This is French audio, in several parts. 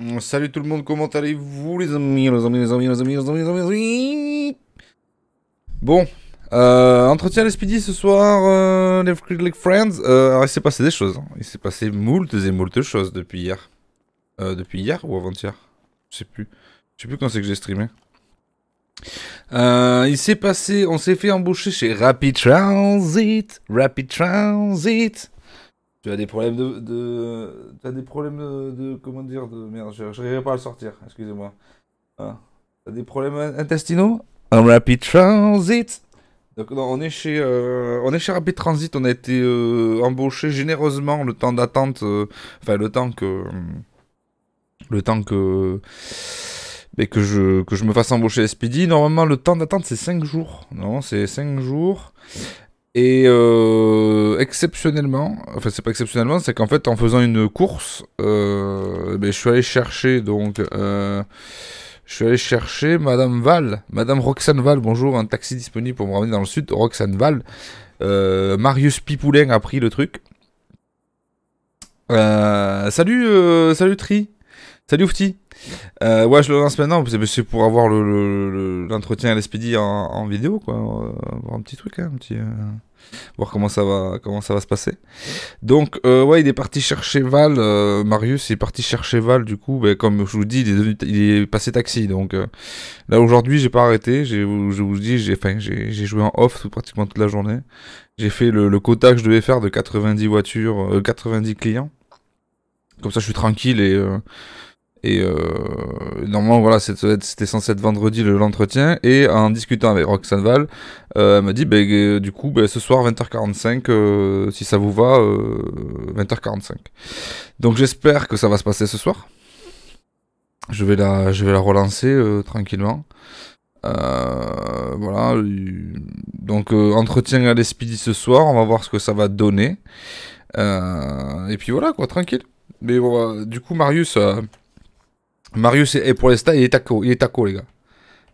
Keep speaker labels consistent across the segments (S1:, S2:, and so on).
S1: Euh, salut tout le monde, comment allez-vous les amis, les amis, les amis, les amis, les amis, les amis, Bon, euh, entretien les Speedy ce soir, euh, les Friends. alors il s'est passé des choses, hein. il s'est passé moult et moult choses depuis hier. depuis hier ou avant-hier Je sais plus. Je sais plus quand c'est que j'ai streamé. il s'est passé, on s'est fait embaucher chez Rapid Transit. Rapid Transit. Tu as des problèmes de. des problèmes de, Comment dire de, Merde, je n'arriverai pas à le sortir, excusez-moi. Hein? tu as des problèmes intestinaux Un Rapid Transit donc non, on est chez euh, on est chez Rapid Transit, on a été euh, embauché généreusement le temps d'attente, euh, enfin le temps que le temps que mais que je que je me fasse embaucher Speedy. Normalement le temps d'attente c'est 5 jours, non c'est 5 jours. Et euh, exceptionnellement, enfin c'est pas exceptionnellement, c'est qu'en fait en faisant une course, euh, ben, je suis allé chercher donc, euh, je suis allé chercher Madame Val, Madame Roxane Val, bonjour, un taxi disponible pour me ramener dans le sud, Roxane Val. Marius Pipoulin a pris le truc. salut, salut Tri, salut Oufti. ouais, je le lance maintenant, c'est pour avoir l'entretien à l'SPD en, vidéo, quoi. Un petit truc, hein, un petit voir comment ça va, comment ça va se passer. Donc, euh, ouais, il est parti chercher Val, euh, Marius, il est parti chercher Val, du coup, ben, comme je vous dis, il est, passé taxi. Donc, euh, là, aujourd'hui, j'ai pas arrêté, je vous dis, j'ai enfin, joué en off pratiquement toute la journée. J'ai fait le, le, quota que je devais faire de 90 voitures, 90 clients. Comme ça, je suis tranquille et et euh, normalement, voilà, c'était censé être vendredi l'entretien. Et en discutant avec Roxane Val, euh, elle m'a dit, ben, euh, du coup, ben, ce soir, 20h45, si ça vous va, 20h45. Donc j'espère que ça va se passer ce soir. Je vais la, je vais la relancer tranquillement. voilà. Donc entretien à l'Espidi ce soir, on va voir ce que ça va donner. et puis voilà, quoi, tranquille. Mais bon, du coup, Marius... Marius est pour les il est taco, il est taco les gars.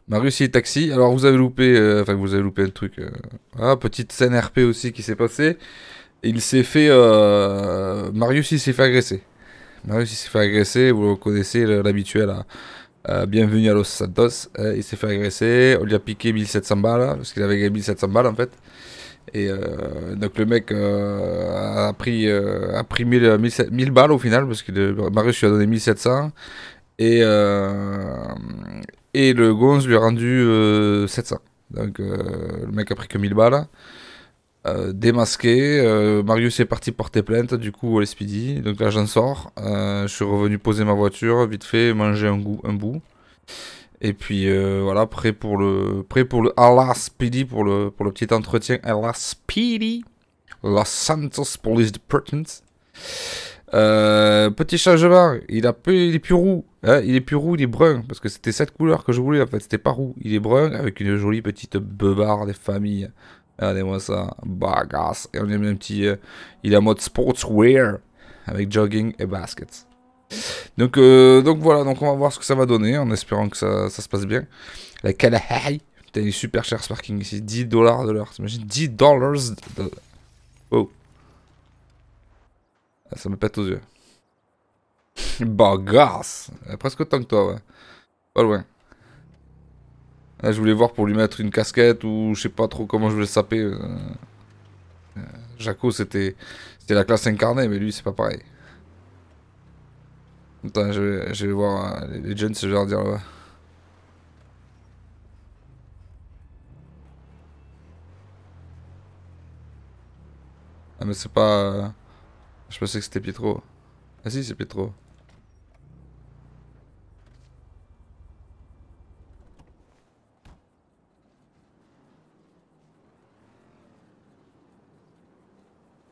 S1: Marius il est taxi, alors vous avez loupé, euh, enfin vous avez loupé le truc. ah, petite scène RP aussi qui s'est passée. Il s'est fait, euh, Marius il s'est fait agresser. Marius il s'est fait agresser, vous le connaissez l'habituel hein. bienvenue à Los Santos. il s'est fait agresser. On lui a piqué 1700 balles, hein, parce qu'il avait gagné 1700 balles en fait. Et donc le mec a pris, a pris 1000, 1000, balles au final, parce que Marius lui a donné 1700. Et, euh, et le gonz lui a rendu 700. Euh, Donc euh, le mec a pris que 1000 balles. démasqué. Marius est parti porter plainte, du coup, les Speedy. Donc là, j'en sors. je suis revenu poser ma voiture, vite fait, manger un, goût, un bout. Et puis voilà, prêt pour le prêt pour le Allah Speedy, pour le, pour le petit entretien Allah Speedy. Los Santos Police Department. petit changement, il a plus, il est plus roux. Hein, il est plus roux, il est brun, parce que c'était cette couleur que je voulais en fait, c'était pas roux, il est brun avec une jolie petite beubarde des familles. Regardez-moi ça, bagasse. Et on a un petit. Euh, il est en mode sportswear avec jogging et baskets. Donc, euh, donc voilà, donc on va voir ce que ça va donner en espérant que ça, se passe bien. La kalahai. putain, il est super cher ce parking ici, 10 dollars de l'heure. T'imagines 10 dollars de Oh. Ah, ça me pète aux yeux. Bagasse euh, Presque autant que toi, ouais. Pas loin. Ah, je voulais voir pour lui mettre une casquette ou je sais pas trop comment je voulais saper. Euh, euh, Jaco, c'était la classe incarnée, mais lui, c'est pas pareil. Attends, je vais, voir les jeunes, ce vais leur là Ah, mais c'est pas. Je pensais que c'était Pietro. Ah, si, c'est Pietro.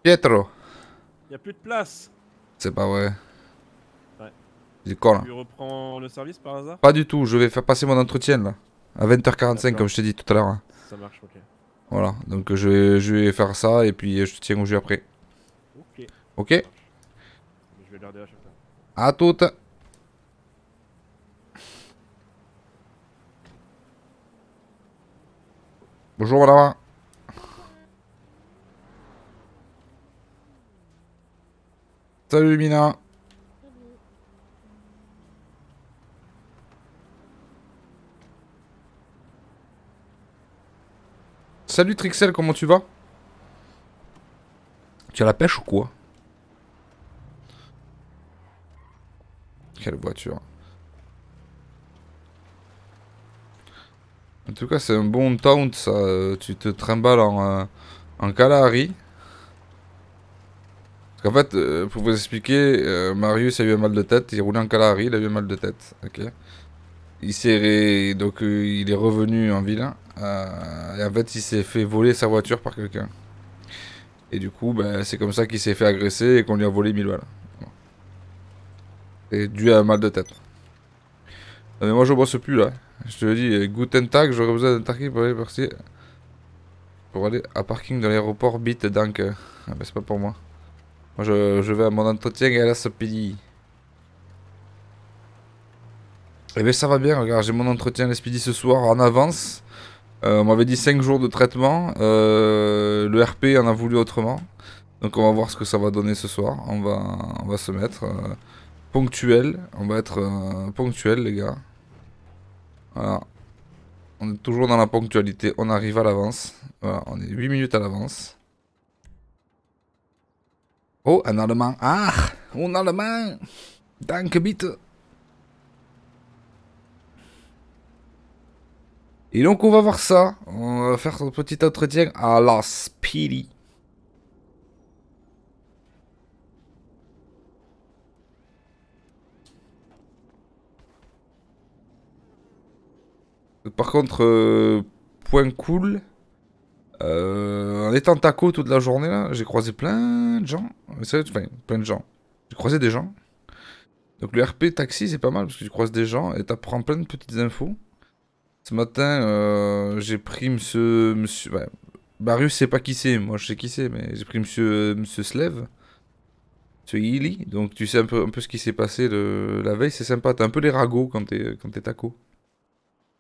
S1: Pietro.
S2: Y a plus de place.
S1: C'est pas vrai. Ouais. Du là. Tu reprends le service par hasard Pas du tout, je vais faire passer mon entretien là. À 20h45 comme je t'ai dit tout à l'heure. Hein. Ça marche, ok. Voilà, donc je vais, faire ça et puis je te tiens au jeu après. Ok. Ok Je vais garder à chaque fois. A toute Bonjour madame Salut Mina. Salut Trixel, comment tu vas Tu as la pêche ou quoi Quelle voiture. En tout cas, c'est un bon taunt, ça. Euh, tu te trimbales en, euh, en Kalahari. En fait, euh, pour vous expliquer, euh, Marius a eu un mal de tête, il roulait en Calari, il a eu un mal de tête. Ok. Il s'est donc euh, il est revenu en ville hein, et en fait il s'est fait voler sa voiture par quelqu'un. Et du coup, ben, c'est comme ça qu'il s'est fait agresser et qu'on lui a volé 1000 balles. Et dû à un mal de tête. Ah, mais moi je bosse plus là. Je te le dis, Guten Tag, j'aurais besoin d'un parking pour aller partir. Pour aller à parking de l'aéroport Bit Dank. Ah ben, c'est pas pour moi. Moi, je, vais à mon entretien à la SPDI. Et eh bien, ça va bien, regarde, j'ai mon entretien à la ce soir en avance. Euh, on m'avait dit 5 jours de traitement. Euh, le RP en a voulu autrement. Donc on va voir ce que ça va donner ce soir. On va, va se mettre euh, ponctuel. On va être ponctuel les gars. Voilà. On est toujours dans la ponctualité. On arrive à l'avance. Voilà, on est 8 minutes à l'avance. Oh, Un Allemand. Ah Un Allemand. Danke, bitte. Et donc, on va voir ça. On va faire son petit entretien à la Speedy. Par contre, euh, point cool. Euh, en étant taco toute la journée, là, j'ai croisé plein de gens. Enfin, plein de gens. J'ai croisé des gens. Donc le RP taxi, c'est pas mal parce que tu croises des gens et t'apprends plein de petites infos. Ce matin, euh, j'ai pris M. monsieur Barus, c'est pas qui c'est. Moi, je sais qui c'est, mais j'ai pris monsieur, monsieur Slev. ce Illy. Donc tu sais un peu, un peu ce qui s'est passé de la veille. C'est sympa. T'as un peu les ragots quand t'es taco.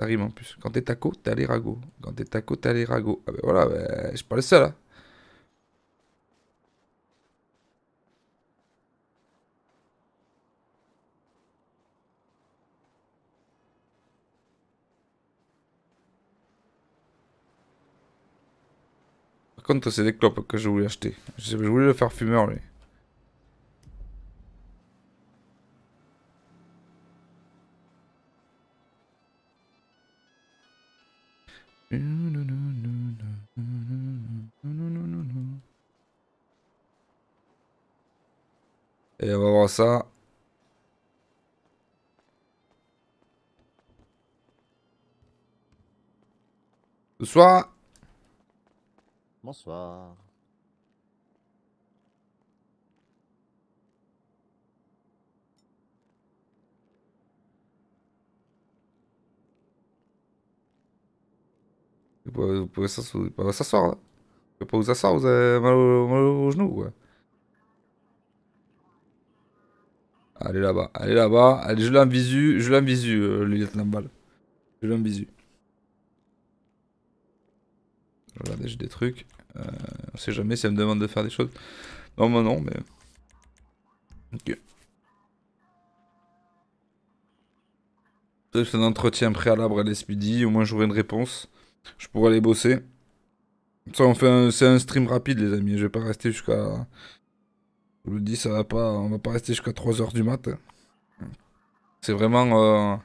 S1: Rime en plus. Quand t'es taco, t'as les ragots. Quand t'es taco, t'as les ragots. Ah ben voilà, ben, je suis pas le seul. Hein. Par contre, c'est des clopes que je voulais acheter. Je voulais le faire fumeur, lui. Et on va voir ça. Bonsoir. Bonsoir. Vous pouvez, s'asseoir là. Vous pouvez pas vous asseoir, vous avez mal, au, aux genoux ouais. Allez là-bas, allez là-bas, allez, je l'envisu, je un euh, le lieutenant balle. Je l'envisu. Regardez, j'ai des trucs. Euh, on sait jamais si elle me demande de faire des choses. Non, non, mais. Ok. C'est un entretien préalable à l'SPD, au moins j'aurai une réponse. Je pourrais aller bosser. Ça, on fait un, c'est un stream rapide, les amis. Je vais pas rester jusqu'à. Je vous le dis, ça va pas. On va pas rester jusqu'à 3h du mat. C'est vraiment euh,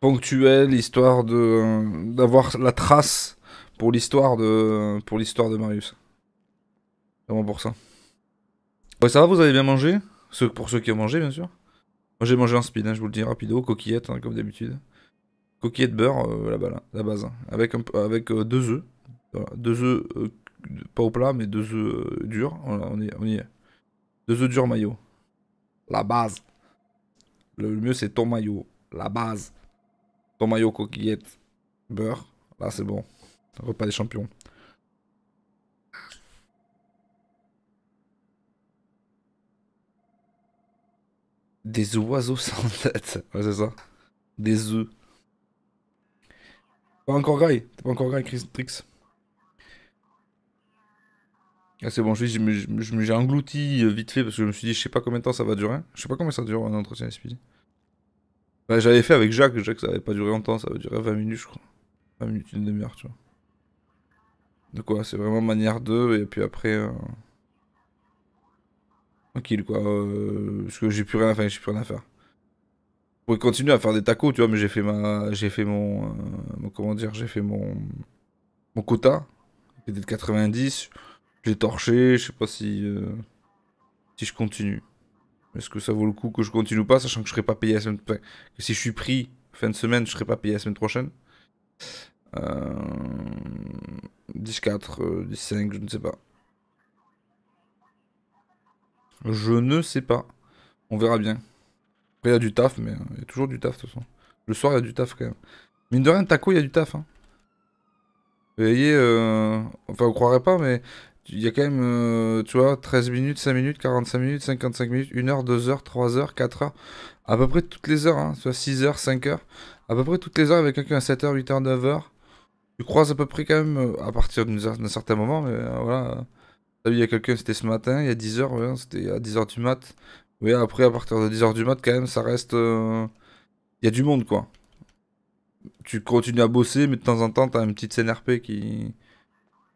S1: ponctuel, histoire de d'avoir la trace pour l'histoire de pour l'histoire de Marius. Vraiment pour ça. Ouais, ça va, vous avez bien mangé Pour ceux qui ont mangé, bien sûr. Moi, j'ai mangé un speed, je vous le dis rapido, coquillette, hein, comme d'habitude coquillette de beurre euh, la base, hein, hein. avec, avec euh, deux œufs, deux œufs, euh, pas au plat, mais deux œufs durs, on, y, est. Deux œufs durs maillot. La base. Le, mieux c'est ton maillot, la base. Ton maillot coquillette, beurre, là c'est bon, repas des champions. Des oiseaux sans tête, c'est ça. Des œufs. Pas encore guy T'es pas encore guy Chris Trix. Ah, c'est bon, je me j'ai englouti euh, vite fait parce que je me suis dit, je sais pas combien de temps ça va durer. Je sais pas combien ça dure un entretien speed. Bah, j'avais fait avec Jacques, Jacques ça avait pas duré longtemps, ça va durer 20 minutes, je crois. 20 minutes, une demi-heure, tu vois. De quoi, c'est vraiment manière 2, et puis après. Euh... Tranquille, quoi. Euh, parce que j'ai plus rien, à faire, j'ai plus rien à faire continuer à faire des tacos, tu vois, mais j'ai fait ma, j'ai fait mon, euh, comment dire, j'ai fait mon, quota. peut de 90, j'ai torché, je sais pas si, euh, si je continue. Est-ce que ça vaut le coup que je continue pas, sachant que je serai pas payé la semaine, que si je suis pris fin de semaine, je serai pas payé la semaine prochaine. 14 euh, 10-4, je ne sais pas. Je ne sais pas. On verra bien il y a du taf, mais euh, il y a toujours du taf, de toute façon. Le soir, il y a du taf, quand même. Mine de rien, coup, il y a du taf. Hein. voyez, euh... enfin, on croirait pas, mais il y a quand même, euh, tu vois, 13 minutes, 5 minutes, 45 minutes, 55 minutes, 1 heure, 2 heures, 3 heures, 4 heures. À peu près toutes les heures, hein, tu 6 heures, 5 heures. À peu près toutes les heures avec quelqu'un à 7h, 8h, 9h. Tu croises à peu près quand même, euh, à partir d'un certain moment, mais voilà. vu, il y a quelqu'un, c'était ce matin, il y a 10h, c'était à 10h du mat. Oui après, à partir de 10h du mat, quand même, ça reste. Il euh, y a du monde, quoi. Tu continues à bosser, mais de temps en temps, t'as une petite scène RP qui...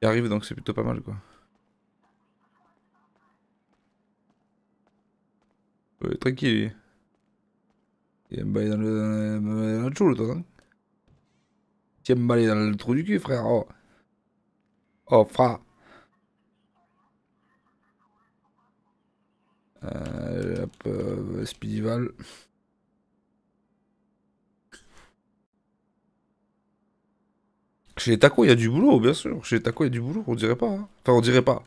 S1: arrive, donc c'est plutôt pas mal, quoi. Ouais, tranquille, Il aime dans le. dans le toi, hein. Tu aimes dans le trou du cul, frère. Oh, oh frère. Euh, euh, Speedival. Chez les il y a du boulot, bien sûr. Chez les tacos, il y a du boulot, on dirait pas. Hein. Enfin, on dirait pas.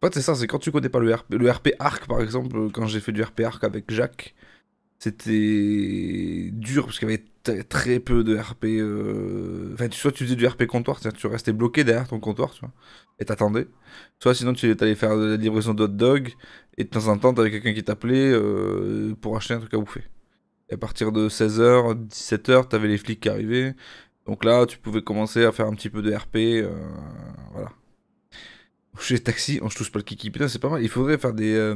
S1: En fait, c'est ça, c'est quand tu connais pas le RP, le RP Arc, par exemple, quand j'ai fait du RP Arc avec Jacques, c'était dur parce qu'il y avait très peu de RP. Euh, enfin, soit tu faisais du RP comptoir, tu restais bloqué derrière ton comptoir, tu vois, et t'attendais. Soit sinon tu allais faire de la livraison d'hot dog, et de temps en temps t'avais quelqu'un qui t'appelait euh, pour acheter un truc à bouffer. Et à partir de 16h, 17h, t'avais les flics qui arrivaient. Donc là, tu pouvais commencer à faire un petit peu de RP, euh, voilà. Chez Taxi, on se touche pas le kiki, putain, c'est pas mal. Il faudrait faire des,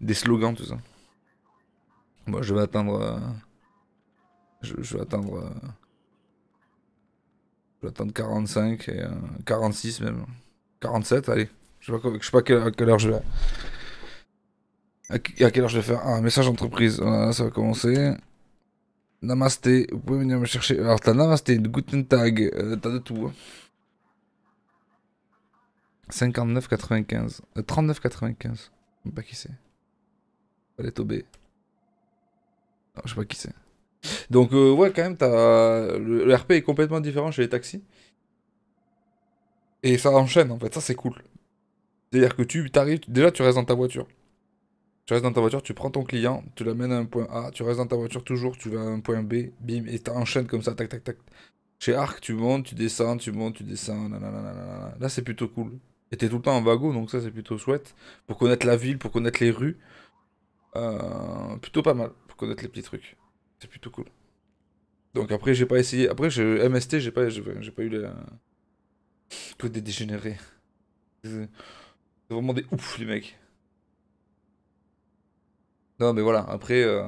S1: des slogans, tout ça. Moi, je vais attendre, euh, Je, vais attendre, euh, Je vais attendre 45 et 46 euh, même. 47, allez. Je sais pas, sais pas à quelle heure je vais. À quelle heure je vais faire ah, un message entreprise Ça va commencer. Namasté, vous pouvez venir me chercher. Alors, t'as Namasté, Guten Tag, t'as de tout. 59,95. Hein. 39,95. Je sais pas qui c'est. Allez, Tobé je sais pas qui c'est. Donc, euh, ouais, quand même, as... Le, RP est complètement différent chez les taxis. Et ça enchaîne, en fait. Ça, c'est cool. C'est-à-dire que tu t'arrives, déjà, tu restes dans ta voiture. Tu restes dans ta voiture, tu prends ton client, tu l'amènes à un point A, tu restes dans ta voiture toujours, tu vas à un point B, bim, et t'enchaînes comme ça, tac, tac, tac. Chez Arc, tu montes, tu descends, tu montes, tu descends, Là, c'est plutôt cool. Et t'es tout le temps en wagon, donc ça, c'est plutôt chouette. Pour connaître la ville, pour connaître les rues. Euh, plutôt pas mal les petits trucs. C'est plutôt cool. Donc après, j'ai pas essayé. Après, je... MST, j'ai pas, j'ai pas eu le Que des dégénérés. C'est vraiment des ouf, les mecs. Non, mais voilà, après. Euh...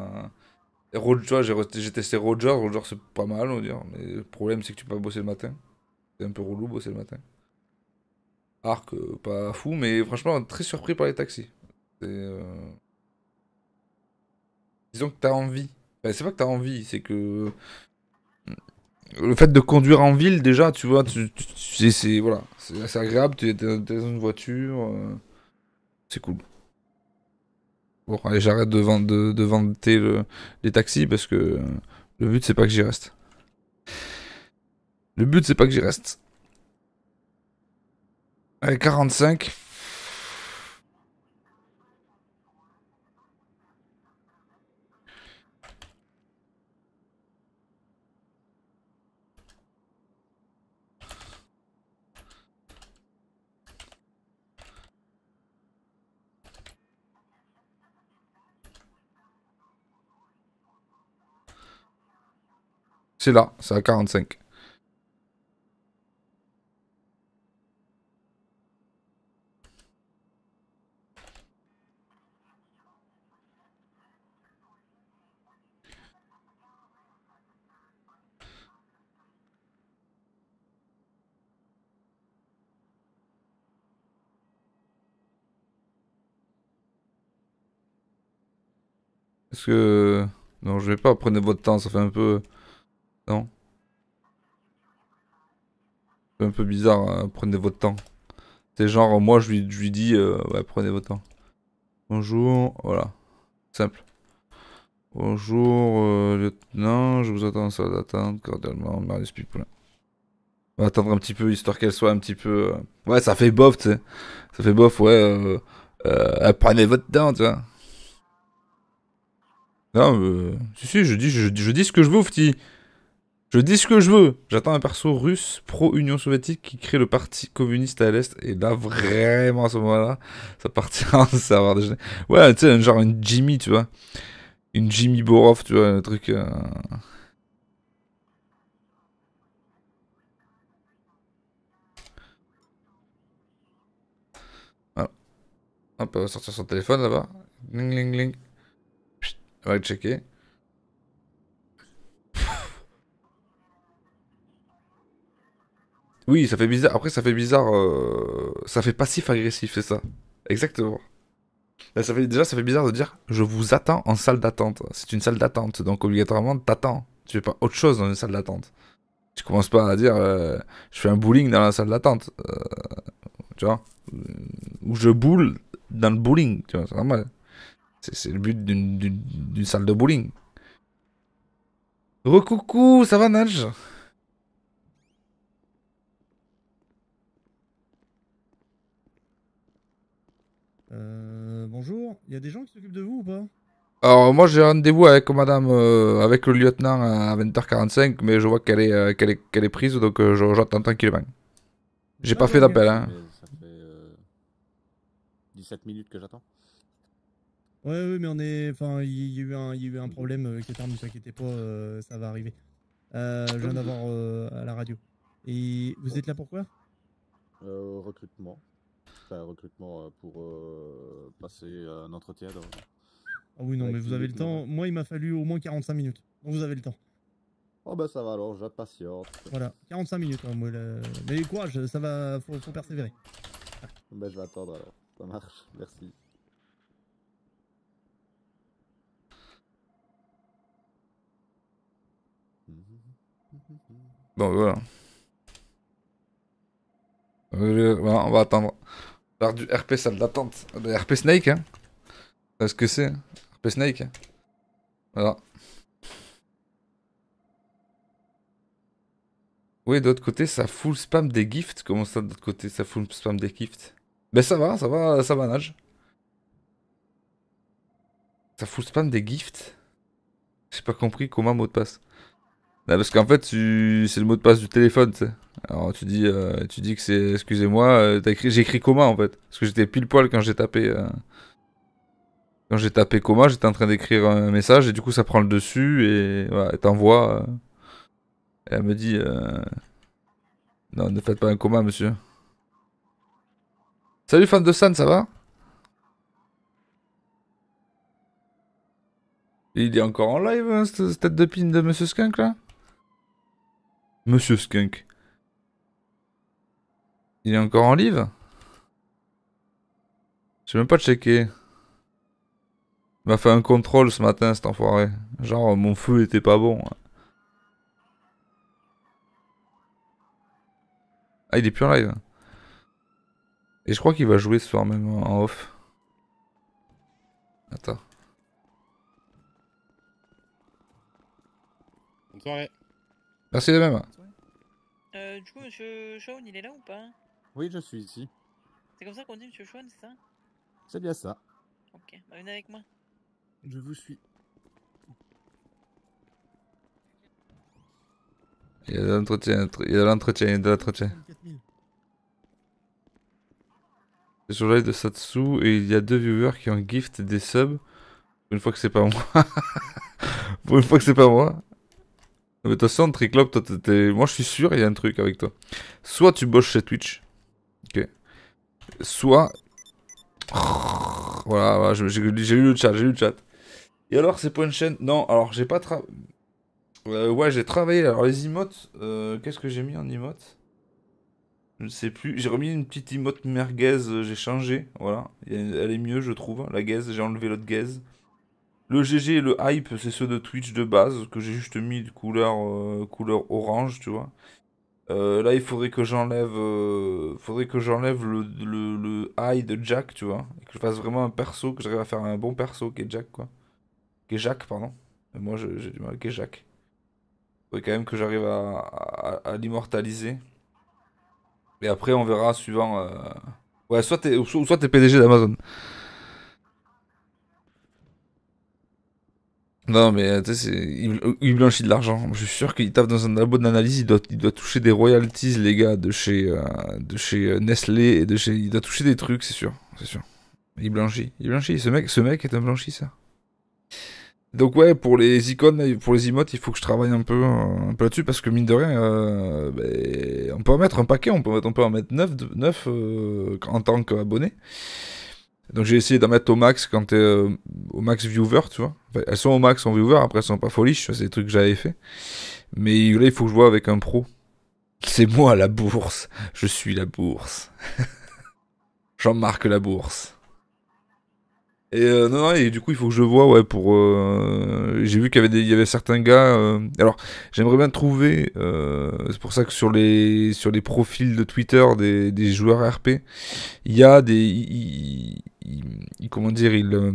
S1: Roger, j'ai testé Roger. Roger, c'est pas mal, on va dire. Mais le problème, c'est que tu peux pas bosser le matin. C'est un peu relou bosser le matin. Arc, euh, pas fou, mais franchement, très surpris par les taxis. Euh, Disons que t'as envie. c'est pas que t'as envie, c'est que. Le fait de conduire en ville, déjà, tu vois, tu, c'est voilà, c'est agréable, tu es dans une voiture, euh, c'est cool. Bon, allez, j'arrête de, vendre de, vanter les taxis parce que le but, c'est pas que j'y reste. Le but, c'est pas que j'y reste. Allez, 45. C'est là, c'est à 45. Est-ce que... Non, je vais pas, prendre votre temps, ça fait un peu... Non. C'est un peu bizarre, hein, prenez votre temps. C'est genre, moi je lui, dis, euh, ouais, prenez votre temps. Bonjour, voilà. Simple. Bonjour, euh, lieutenant, je vous attends ça salle d'attente, cordialement, marie Pipoulin. On va attendre un petit peu, histoire qu'elle soit un petit peu... Euh, ouais, ça fait bof, tu sais. Ça fait bof, ouais. Euh, prenez votre temps, tu vois. Non, mais... Si, si, je dis, je, je dis ce que je veux, petit. Je dis ce que je veux. J'attends un perso russe pro-Union soviétique qui crée le parti communiste à l'Est. Et là, vraiment, à ce moment-là, ça partira en serveur déjeuner. Ouais, tu sais, genre une Jimmy, tu vois. Une Jimmy Borov, tu vois, un truc... Euh. Hop, on va sortir son téléphone là-bas.
S2: Ling, ling, ling.
S1: On va le checker. Oui, ça fait bizarre. Après, ça fait bizarre. Euh, ça fait passif-agressif, c'est ça. Exactement. ça fait... Déjà, ça fait bizarre de dire je vous attends en salle d'attente. C'est une salle d'attente, donc obligatoirement, t'attends. Tu fais pas autre chose dans une salle d'attente. Tu commences pas à dire euh, je fais un bowling dans la salle d'attente. Euh, tu vois Ou je boule dans le bowling. Tu vois, c'est normal. C'est le but d'une salle de bowling. Recoucou, ça va, Nage Euh, bonjour, il y a des gens qui s'occupent de vous ou pas alors moi j'ai rendez-vous avec madame, euh, avec le lieutenant à 20h45, mais je vois qu'elle est, euh, qu'elle est, qu'elle est prise, donc euh, j'attends tranquillement. J'ai ah, pas fait d'appel. Hein. Ça fait
S3: 17 minutes que j'attends.
S1: Ouais, ouais, mais on est, enfin, il y, a eu un, y a eu un problème qui est ne vous inquiétez pas, ça va arriver. je viens d'avoir à la radio. Et vous êtes là pourquoi Recrutement un recrutement euh, pour euh, passer euh, un entretien. Ah oui, non, mais vous avez le temps. Moi, il m'a fallu au moins 45 minutes. vous avez le temps. Oh bah ça va alors, j'impatiente. Voilà, 45 minutes. Hein, mais courage, ça va, faut, persévérer.
S2: Ah. Ben, je vais attendre alors. Ça marche, merci.
S1: Bon, voilà on va attendre. L'art du RP salle d'attente. Ah, bah, RP Snake, hein C'est ce que c'est, hein. RP Snake. Hein. voilà. Oui, d'autre côté, ça full spam des gifts. Comment ça, d'autre côté, ça full spam des gifts Ben ça va, ça va, ça va, nage. Ça full spam des gifts J'ai pas compris comment mot de passe. Bah, parce qu'en fait, c'est le mot de passe du téléphone, tu sais. Alors tu dis, euh, tu dis que c'est, excusez-moi, euh, j'ai écrit coma en fait. Parce que j'étais pile poil quand j'ai tapé. Euh, quand j'ai tapé coma, j'étais en train d'écrire un message et du coup ça prend le dessus et voilà, elle t'envoie. Et elle me dit, non, ne faites pas un coma, monsieur. Salut fan de San, ça va Il est encore en live, hein, cette tête de pin de Monsieur Skunk là Monsieur Skunk. Il est encore en live J'ai même pas checké. Il m'a fait un contrôle ce matin cet enfoiré. Genre mon feu était pas bon. Ah il est plus en live. Et je crois qu'il va jouer ce soir même en off. Attends. Bonne soirée. Merci de même.
S3: Euh, du coup, monsieur Shawn, il est là ou pas
S1: Oui, je suis ici.
S3: C'est comme ça qu'on dit monsieur Shawn, c'est ça C'est bien ça. Ok, bah, venez avec moi.
S1: Je vous suis. Il y a de l'entretien, il y a de l'entretien, il y a de l'entretien. C'est sur live de Satsu et il y a deux viewers qui ont gift des subs. Pour une fois que c'est pas moi. pour une fois que c'est pas moi de toute façon, Triclop, toi, Moi, je suis sûr, il y a un truc avec toi. Soit tu bosses chez Twitch. Ok. Soit. Voilà, j'ai lu le chat, j'ai lu le chat. Et alors, c'est pas une chaîne. Non, alors, j'ai pas travaillé. Euh, ouais, j'ai travaillé. Alors, les emotes, euh, qu'est-ce que j'ai mis en emote Je ne sais plus. J'ai remis une petite emote merguez, euh, j'ai changé. Voilà. Elle est mieux, je trouve. La gaze, j'ai enlevé l'autre gaze. Le GG et le hype, c'est ceux de Twitch de base, que j'ai juste mis de couleur, euh, couleur orange, tu vois. Euh, là, il faudrait que j'enlève euh, faudrait que j'enlève le, le, high de Jack, tu vois. Et que je fasse vraiment un perso, que j'arrive à faire un bon perso qui est Jack, quoi. Qui est Jack, pardon. Mais moi, j'ai du mal, qui est Jack. Faudrait quand même que j'arrive à, à, l'immortaliser. Et après, on verra suivant... Ouais, soit t'es PDG d'Amazon. Non, mais euh, il, euh, blanchit de l'argent. Je suis sûr qu'il tape dans un labo d'analyse. Il doit, toucher des royalties, les gars, de chez, euh, de chez Nestlé et de chez. Il doit toucher des trucs, c'est sûr, c'est sûr. Il blanchit, il blanchit. Ce mec, ce mec est un blanchisseur. Donc ouais, pour les icônes, pour les emotes, il faut que je travaille un peu, là-dessus parce que mine de rien, ben, on peut en mettre un paquet, on peut, on peut en mettre 9, 9 en tant qu'abonné. Donc j'ai essayé d'en mettre au max quand t'es euh, au max viewer, tu vois. elles sont au max en viewer, après elles sont pas foliches, c'est des trucs que j'avais fait. Mais là, il faut que je vois avec un pro. C'est moi la bourse, je suis la bourse. J'en marque la bourse. Et euh, non, et du coup, il faut que je vois, ouais, pour. Euh, j'ai vu qu'il y avait, certains gars. alors, j'aimerais bien trouver. c'est pour ça que sur les, sur les profils de Twitter des, joueurs RP, il y a des il, comment dire, il, euh,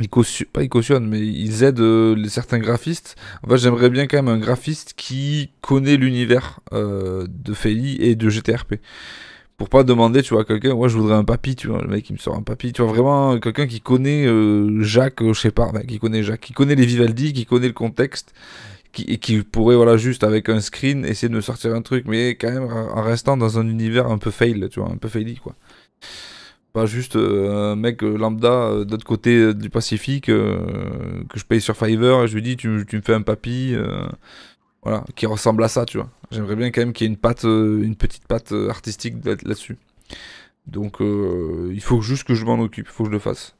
S1: il pas ils cautionnent, mais ils aident euh, les, certains graphistes. En fait, j'aimerais bien quand même un graphiste qui connaît l'univers euh, de Feli et de GTRP. Pour pas demander, tu vois, quelqu'un, moi je voudrais un papy, tu vois, le mec, il me sort un papy. Tu vois, vraiment, quelqu'un qui connaît Jacques, je sais pas, qui connaît Jacques, qui connaît les Vivaldi, qui connaît le contexte, qui, et qui pourrait, voilà, juste avec un screen, essayer de me sortir un truc, mais quand même en restant dans un univers un peu fail, tu vois, un peu faili, quoi. Pas juste euh, un mec euh, lambda euh, d'autre côté du Pacifique que je paye sur Fiverr et je lui dis tu, me fais un papy voilà, qui ressemble à ça, tu vois. J'aimerais bien quand même qu'il y ait une patte, une petite patte artistique là-dessus. Donc il faut juste que je m'en occupe, il faut que je le fasse.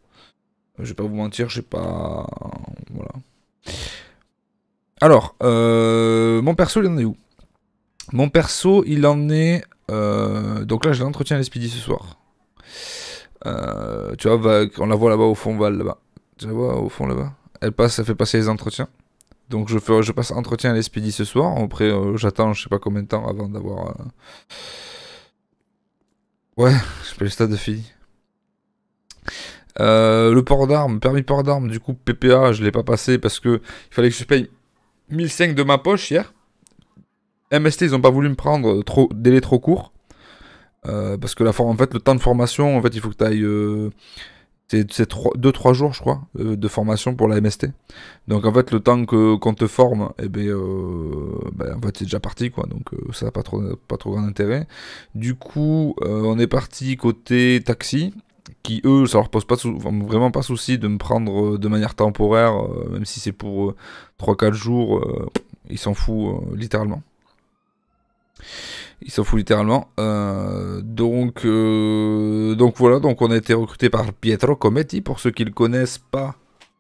S1: Je vais pas vous mentir, je j'ai pas. Voilà. Alors, mon perso, il en est où Mon perso, il en est. donc là, j'ai l'entretien à speedy ce soir. Euh, tu vois, on la voit là-bas au fond, Val, là-bas. Tu la vois au fond là-bas. Elle passe, elle fait passer les entretiens. Donc je, fais, je passe entretien à l'SPD ce soir. Après, euh, j'attends je sais pas combien de temps avant d'avoir. Euh, ouais, je fais le stade de fini. le port d'armes, permis port d'armes, du coup PPA, je l'ai pas passé parce que il fallait que je paye 1005 de ma poche hier. MST, ils ont pas voulu me prendre trop, délai trop court. Euh, parce que la en fait, le temps de formation, en fait, il faut que tu ailles. Euh, c'est 2-3 jours, je crois, euh, de formation pour la MST. Donc, en fait, le temps qu'on te forme, et eh ben, ben, c'est déjà parti, quoi. Donc, ça n'a pas trop, pas trop grand intérêt. Du coup, on est parti côté taxi qui eux ça leur pose pas vraiment pas souci de me prendre de manière temporaire même si c'est pour 3 4 jours ils s'en foutent littéralement il s'en fout littéralement. Euh, donc, euh, donc voilà, donc on a été recruté par Pietro Cometti, pour ceux qui le connaissent pas.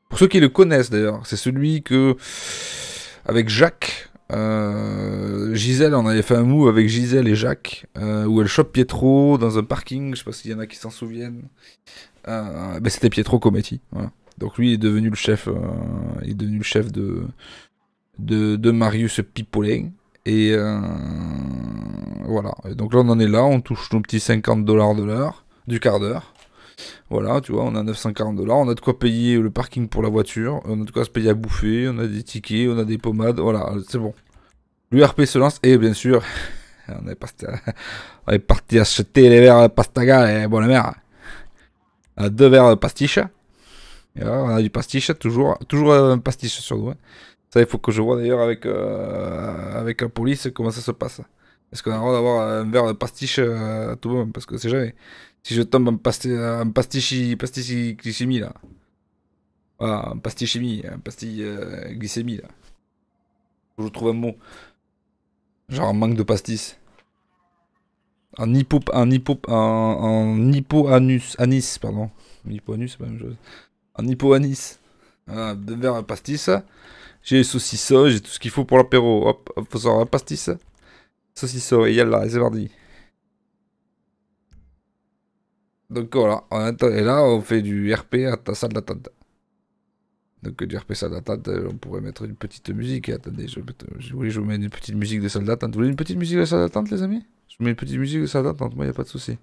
S1: Pour ceux qui le connaissent d'ailleurs, c'est celui que, avec Jacques, euh, Gisèle, on avait fait un mou avec Gisèle et Jacques, euh, où elle chope Pietro dans un parking, je sais pas s'il y en a qui s'en souviennent. Ben c'était Pietro Cometti, Donc lui est devenu le chef, il est devenu le chef de, de, Marius Pipolin. Et euh, voilà. donc là, on en est là. On touche nos petits 50 dollars de l'heure, du quart d'heure. Voilà, tu vois, on a 940 dollars. On a de quoi payer le parking pour la voiture. On a de quoi se payer à bouffer. On a des tickets. On a des pommades. Voilà, c'est bon. L'URP se lance. Et bien sûr, on est, parti acheter les verres pastaga et eh, bon la À deux verres de pastiche. Et on a du pastiche, toujours, toujours un pastiche sur nous. Hein. Ça, il faut que je vois d'ailleurs avec, euh, avec la police comment ça se passe. Est-ce qu'on a le droit d'avoir un verre de pastiche euh, à tout moment Parce que c'est jamais. Si je tombe un pasti pastiche, glycémie là. Voilà, en pastichimie, euh, glycémie là. je trouve un mot. Genre un manque de pastis. Un hypo, un hypo, un, anus... anis, pardon. hypo anus c'est pas la même chose. Un hypoanis. Voilà, un verre de pastis. J'ai les saucissons, j'ai tout ce qu'il faut pour l'apéro. Hop, faut faisons un pastis. Saucisson, et yalla, c'est mardi. Donc voilà, on attend, et là on fait du RP à ta salle d'attente. Donc du RP salle d'attente, euh, on pourrait mettre une petite musique. Attendez, je, je, oui, je vous mets une petite musique de salle d'attente. Vous voulez une petite musique de salle d'attente, les amis Je vous mets une petite musique de salle d'attente, moi, il n'y a pas de souci.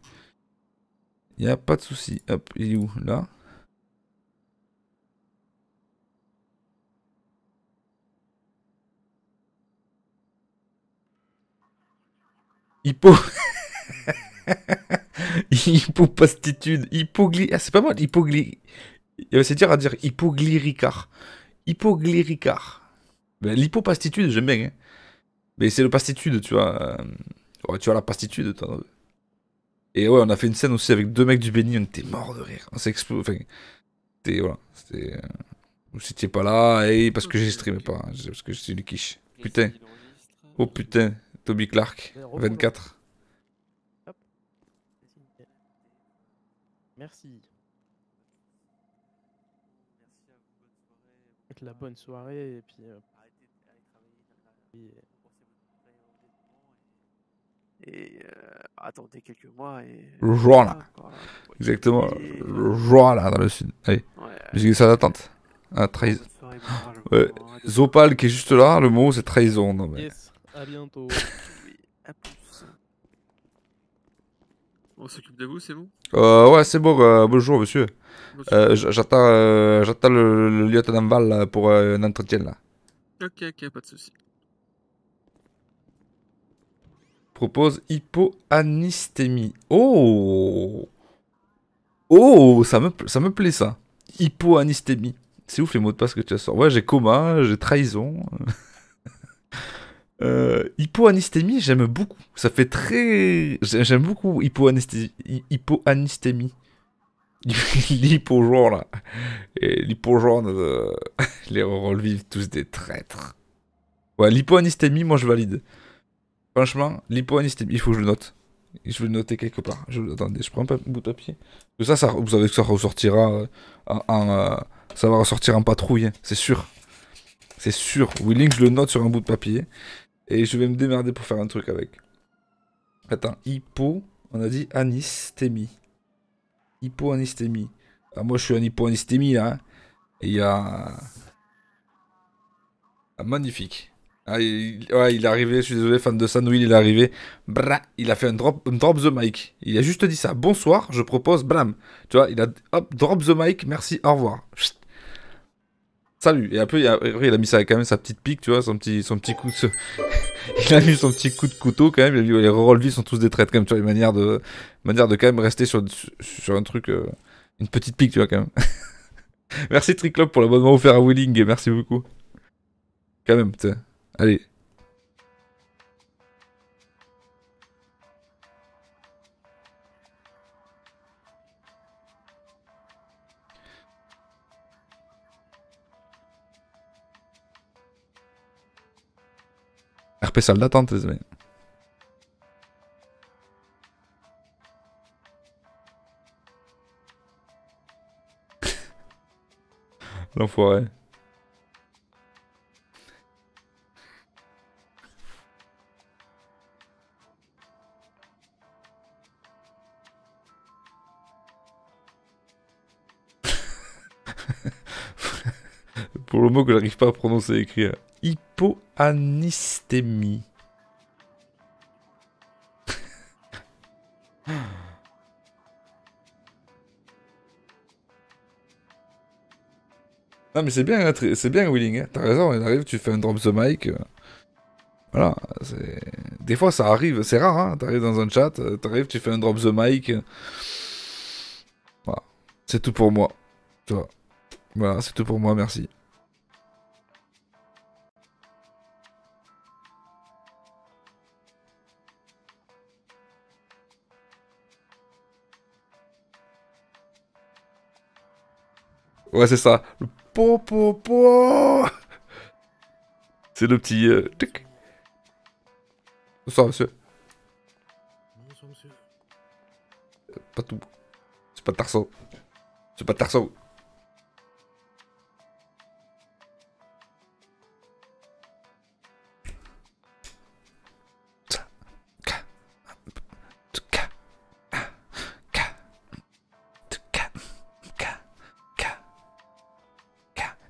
S1: Il n'y a pas de souci. Hop, il est où Là
S2: Hippo. Hippopastitude.
S1: Hypogly. Ah, c'est pas mal. Hypogly. Eh ben, c'est dire à dire. Hypoglyricard. Hypoglyricard. Ben, L'hypopastitude, j'aime bien. Hein. Mais c'est le pastitude, tu vois. Euh, ouais, tu vois la pastitude, Et ouais, on a fait une scène aussi avec deux mecs du Béni, on était mort de rire. On s'est explosé. Voilà. C'était. Euh, vous étiez pas là, et parce que j'ai streamé pas. Hein, parce que j'étais une quiche. Putain. Oh putain. Toby Clark, 24. Hop.
S2: Merci.
S3: à vous, Donc, la bonne soirée et puis. Euh...
S2: Et euh, attendez quelques mois et. Voilà.
S1: Exactement. Et... Voilà dans le sud. Allez. Ouais, Musique de salle d'attente. Zopal qui est juste là, le mot c'est trahison. Non, mais... A bientôt. On s'occupe de vous, c'est bon euh, Ouais, c'est bon, euh, bonjour monsieur. Euh, j'attends j'attends le, lieutenant Val pour un entretien là. Ok, ok, pas de soucis. Propose hypoanistémie. Oh Oh, ça me, ça me plaît ça. Hypoanistémie. C'est ouf les mots de passe que tu as sorti. Ouais, j'ai coma, j'ai trahison. Euh, j'aime beaucoup. Ça fait très. J'aime beaucoup hypoanistémie Hypoanesthémie. lhypo là. Et l'hypo-genre, euh, les rôles vivent tous des traîtres. Ouais, l'hypoanistémie moi je valide. Franchement, l'hypoanistémie il faut que je le note. Je vais le noter quelque part. Attendez, je prends un bout de papier. ça, vous savez que ça ressortira euh, en, euh, ça va ressortir en patrouille, hein. c'est sûr. C'est sûr. Willing, je le note sur un bout de papier. Et je vais me démerder pour faire un truc avec. Attends, hypo, on a dit anistémie. Ah, moi, je suis un anistémie là. Hein. il y a... Ah, magnifique. Ah, il... Ouais, il est arrivé, je suis désolé, fan de Sanouil, il est arrivé. Bra, il a fait un drop, drop the mic. Il a juste dit ça. Bonsoir, je propose, blam. Tu vois, il a... Hop, drop the mic, merci, au revoir. Salut. Et après, il a mis ça quand même sa petite pique, tu vois, son petit, son petit coup de... il a mis son petit coup de couteau quand même. Il a vu, les sont tous des traites quand même, tu vois, une manière de, manière de quand même rester sur, sur un truc, euh, une petite pique, tu vois, quand même. merci Triclop pour l'abonnement offert à Willing, merci beaucoup. Quand même, tu Allez, RP soldat tant non L'enfoiré. Pour le mot que j'arrive pas à prononcer et écrire. Hypoanistémie non mais c'est bien, c'est bien Wheeling, hein. t'as raison, il arrive, tu fais un drop the mic. Euh. Voilà, Des fois ça arrive, c'est rare, hein. t'arrives dans un chat, euh, t'arrives, tu fais un drop the mic. Euh. Voilà, c'est tout pour moi. Voilà, c'est tout pour moi, merci. Ouais, c'est ça. Le
S2: po po po.
S1: C'est le petit euh, Bonsoir, monsieur. Bonsoir, monsieur. Euh, pas tout. C'est pas Tarso. C'est pas Tarso.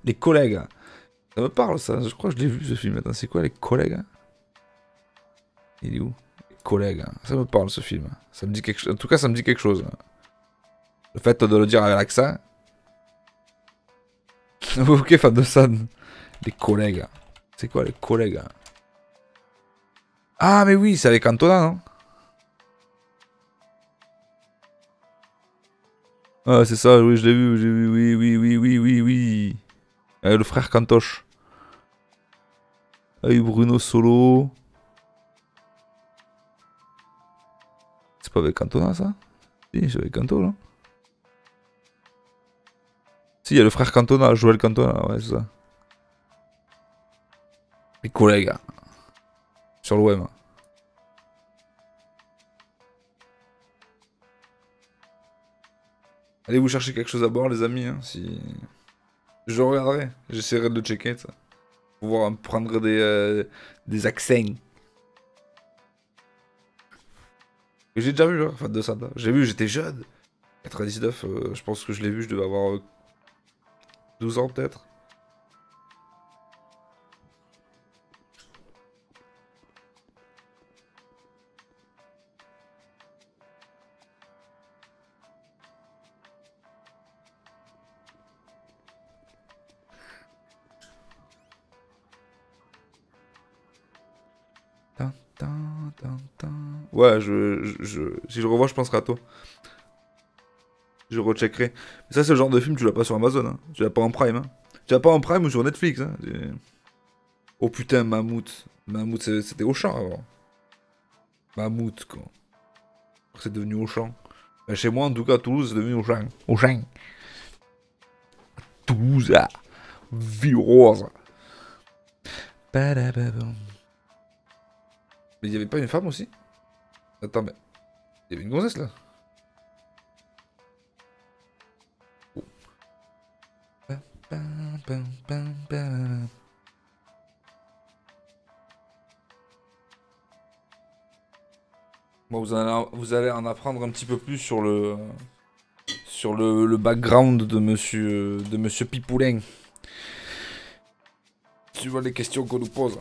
S1: Les collègues. Ça me parle ça, je crois que je l'ai vu ce film. Attends, c'est quoi les collègues Il est où Les collègues. Ça me parle ce film. Ça me dit quelque chose. En tout cas, ça me dit quelque chose. Le fait de le dire avec l'accent. ok, fan de ça Les collègues. C'est quoi les collègues Ah, mais oui, c'est avec Antonin non Ah, c'est ça, oui, je l'ai vu, vu, oui, oui, oui, oui, oui, oui. Euh, le frère Cantoche. Ah, eu Bruno Solo. C'est pas avec Cantona ça Si, c'est avec Canto là. Si, il y a le frère Cantona, Joël Cantona, ouais, c'est ça. Mes collègues. Hein. Sur le web Allez vous chercher quelque chose à bord les amis, hein, si... Je regarderai. J'essaierai de checker ça. Pour pouvoir prendre des, euh, des accents. J'ai déjà vu, hein, de ça. J'ai vu, j'étais jeune. 99, euh, je pense que je l'ai vu, je devais avoir 12 euh, ans peut-être. Ouais, je, je, si je revois, je penserai à toi. Je recheckerai. Mais ça, c'est le genre de film, tu l'as pas sur Amazon. Hein. Tu l'as pas en Prime. Hein. Tu l'as pas en Prime ou sur Netflix. Hein. Oh putain, Mammouth. Mammouth, c'était Auchan avant. Mammouth, quoi. C'est devenu Auchan. Ben, chez moi, en tout cas, Toulouse, c'est devenu Auchan. Auchan. Toulouse. Virose. Mais il n'y avait pas une femme aussi Attends, mais... Il y avait une gonzesse là Bon, vous allez, vous allez en apprendre un petit peu plus sur le sur le, background de monsieur de monsieur Pipoulin. Tu vois les questions qu'on nous pose.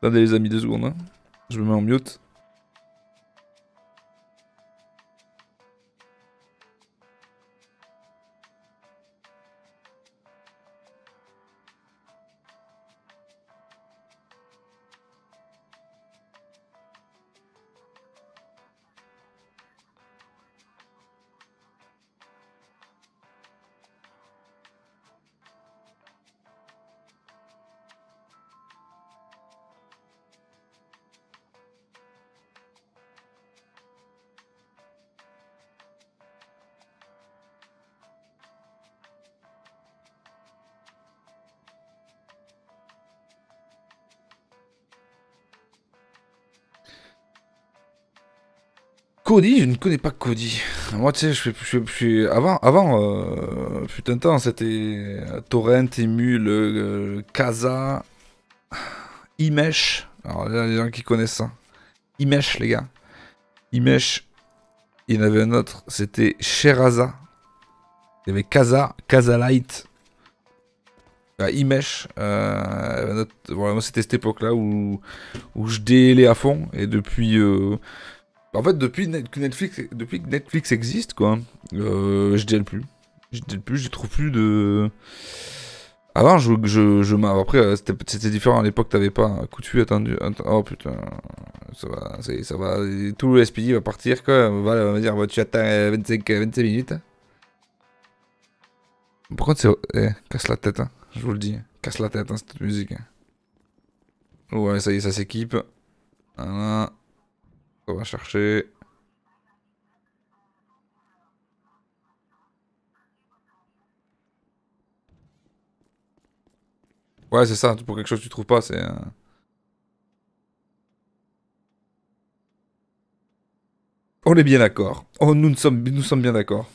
S1: Attendez les amis deux secondes. Hein. Je me mets en mute. je ne connais pas Cody. Moi, tu sais, je, je, avant, avant, putain euh, temps, c'était euh, Torrent, Emule, euh, Kaza, Imesh. Alors, a des gens qui connaissent ça. Hein. Imesh, les gars. Imesh. Il y en avait un autre, c'était Sheraza. Il y avait Kaza, Casa Light, bah, Imesh, euh, c'était cette époque-là où, où je délais à fond, et depuis, en fait, depuis que Netflix, depuis que Netflix existe, quoi, euh, je gèle plus. Je plus, je trouve plus de. Avant, ah je, je, après, euh, c'était différent à l'époque, t'avais pas coup Coutu attendu. Oh putain, ça va, ça va, tout le SPD va partir quoi. On va, dire, bah, tu attends 25, euh, minutes. Pourquoi contre, c'est. Eh, casse la tête, hein, je vous le dis. Casse la tête, hein, cette musique. Ouais, ça y est, ça s'équipe. Voilà. On va chercher. Ouais, c'est ça, pour quelque chose que tu trouves pas, c'est... On est bien d'accord. Oh, nous, nous, sommes, nous sommes bien d'accord.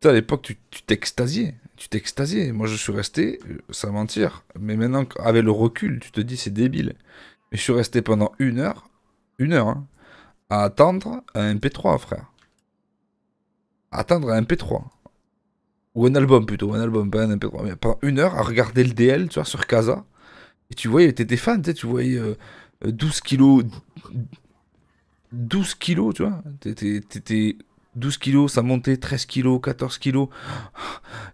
S1: Tu à l'époque, tu t'extasiais. Tu t'extasiais. Moi, je suis resté, euh, sans mentir. Mais maintenant, avec le recul, tu te dis, c'est débile. Mais je suis resté pendant une heure une heure hein, à attendre un MP3, frère. attendre un MP3. Ou un album plutôt, un album, pas un MP3. pendant une heure à regarder le DL, tu vois, sur Casa. Et tu voyais, t'étais fan, tu, tu voyais 12 euh, kilos. 12 kilos, tu vois. T'étais. 12 kilos, ça montait, 13 kilos, 14 kilos.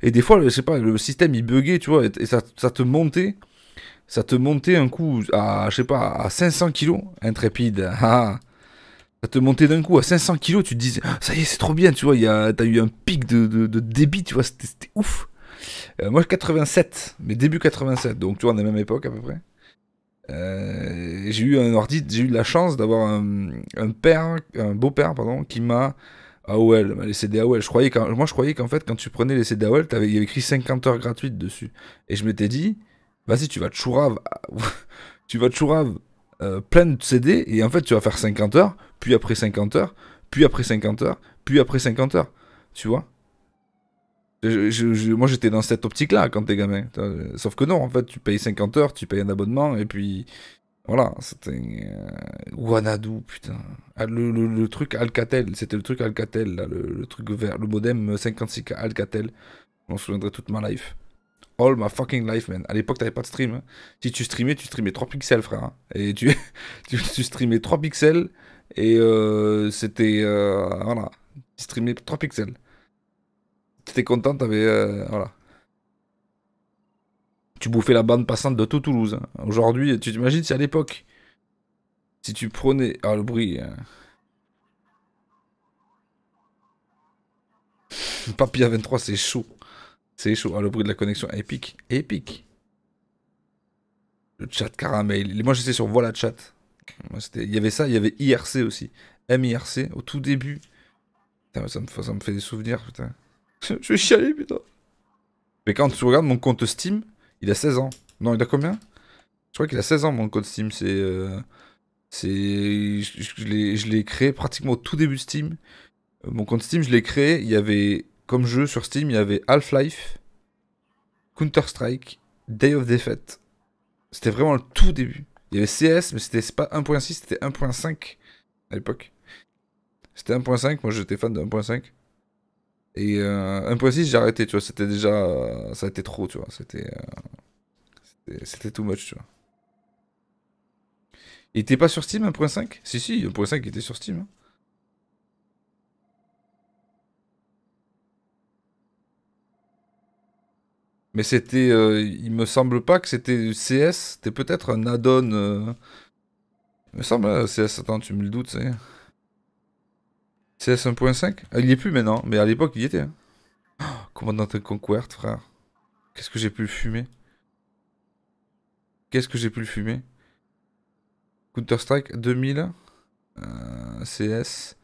S1: Et des fois, je sais pas, le système il buguait, tu vois, et ça te montait ça te montait un coup à, je sais pas, à 500 kilos, intrépide. Ah. ça te montait d'un coup à 500 kilos, tu te disais, ah, ça y est, c'est trop bien, tu vois, t'as eu un pic de, débit, tu vois, c'était ouf. Euh, moi, 87, mais début 87, donc tu vois, on est la même époque à peu près. Euh, j'ai eu un ordi, j'ai eu la chance d'avoir un, père, un beau-père, pardon, qui m'a AOL, les CD AOL. Je croyais moi, je croyais qu'en fait, quand tu prenais les CD AOL, il y avait écrit 50 heures gratuites dessus. Et je m'étais dit, Vas-y, tu vas tchourave tu vas Chourave euh, plein de CD, et en fait, tu vas faire 50 heures, puis après 50 heures, puis après 50 heures, puis après 50 heures. Tu vois moi j'étais dans cette optique-là quand t'es gamin. Euh, sauf que non, en fait, tu payes 50 heures, tu payes un abonnement, et puis voilà, c'était. un euh, Wanadu, putain. Ah, le, truc Alcatel, c'était le truc Alcatel, là, le, truc vert, le modem 56 Alcatel. on m'en souviendrai toute ma life all my fucking life, man. À l'époque, t'avais pas de stream. Hein. Si tu streamais, tu streamais 3 pixels, frère. Hein. Et tu, tu, streamais 3 pixels et euh, c'était. Euh, voilà. Tu streamais 3 pixels. T'étais content, t'avais. Euh, voilà. Tu bouffais la bande passante de tout Toulouse. Hein. Aujourd'hui, tu t'imagines si à l'époque, si tu prenais. Ah, le bruit. Papy à 23, c'est chaud. C'est chaud. Hein, le bruit de la connexion épique. Épique. Le chat caramel. Moi, j'étais sur Voilà Chat. il y avait ça, il y avait IRC aussi. MIRC, au tout début. ça me, fait, des souvenirs, putain. Je vais chialer, putain. Mais quand tu regardes mon compte Steam, il a 16 ans. Non, il a combien Je crois qu'il a 16 ans, mon compte Steam. C'est. Euh, c'est. Je, je l'ai créé pratiquement au tout début de Steam. Euh, mon compte Steam, je l'ai créé, il y avait comme jeu sur Steam, il y avait Half-Life, Counter-Strike, Day of Defeat. C'était vraiment le tout début. Il y avait CS, mais c'était pas 1.6, c'était 1.5 à l'époque. C'était 1.5, moi j'étais fan de 1.5. Et 1.6, euh, j'ai arrêté, tu vois, c'était déjà. ça a été trop, tu vois, c'était. Euh, c'était too much, tu vois. Il était pas sur Steam 1.5 Si, si, 1.5 était sur Steam. Hein. Mais c'était, euh, il me semble pas que c'était CS, c'était peut-être un add-on. Euh. Il me semble, hein, CS, attends, tu me le doutes, c'est. CS 1.5 Il n'y est plus maintenant, mais à l'époque il y était. Commandant hein. Oh, Commandant Conquert, frère. Qu'est-ce que j'ai pu le fumer Qu'est-ce que j'ai pu le fumer Counter-Strike 2000 CS.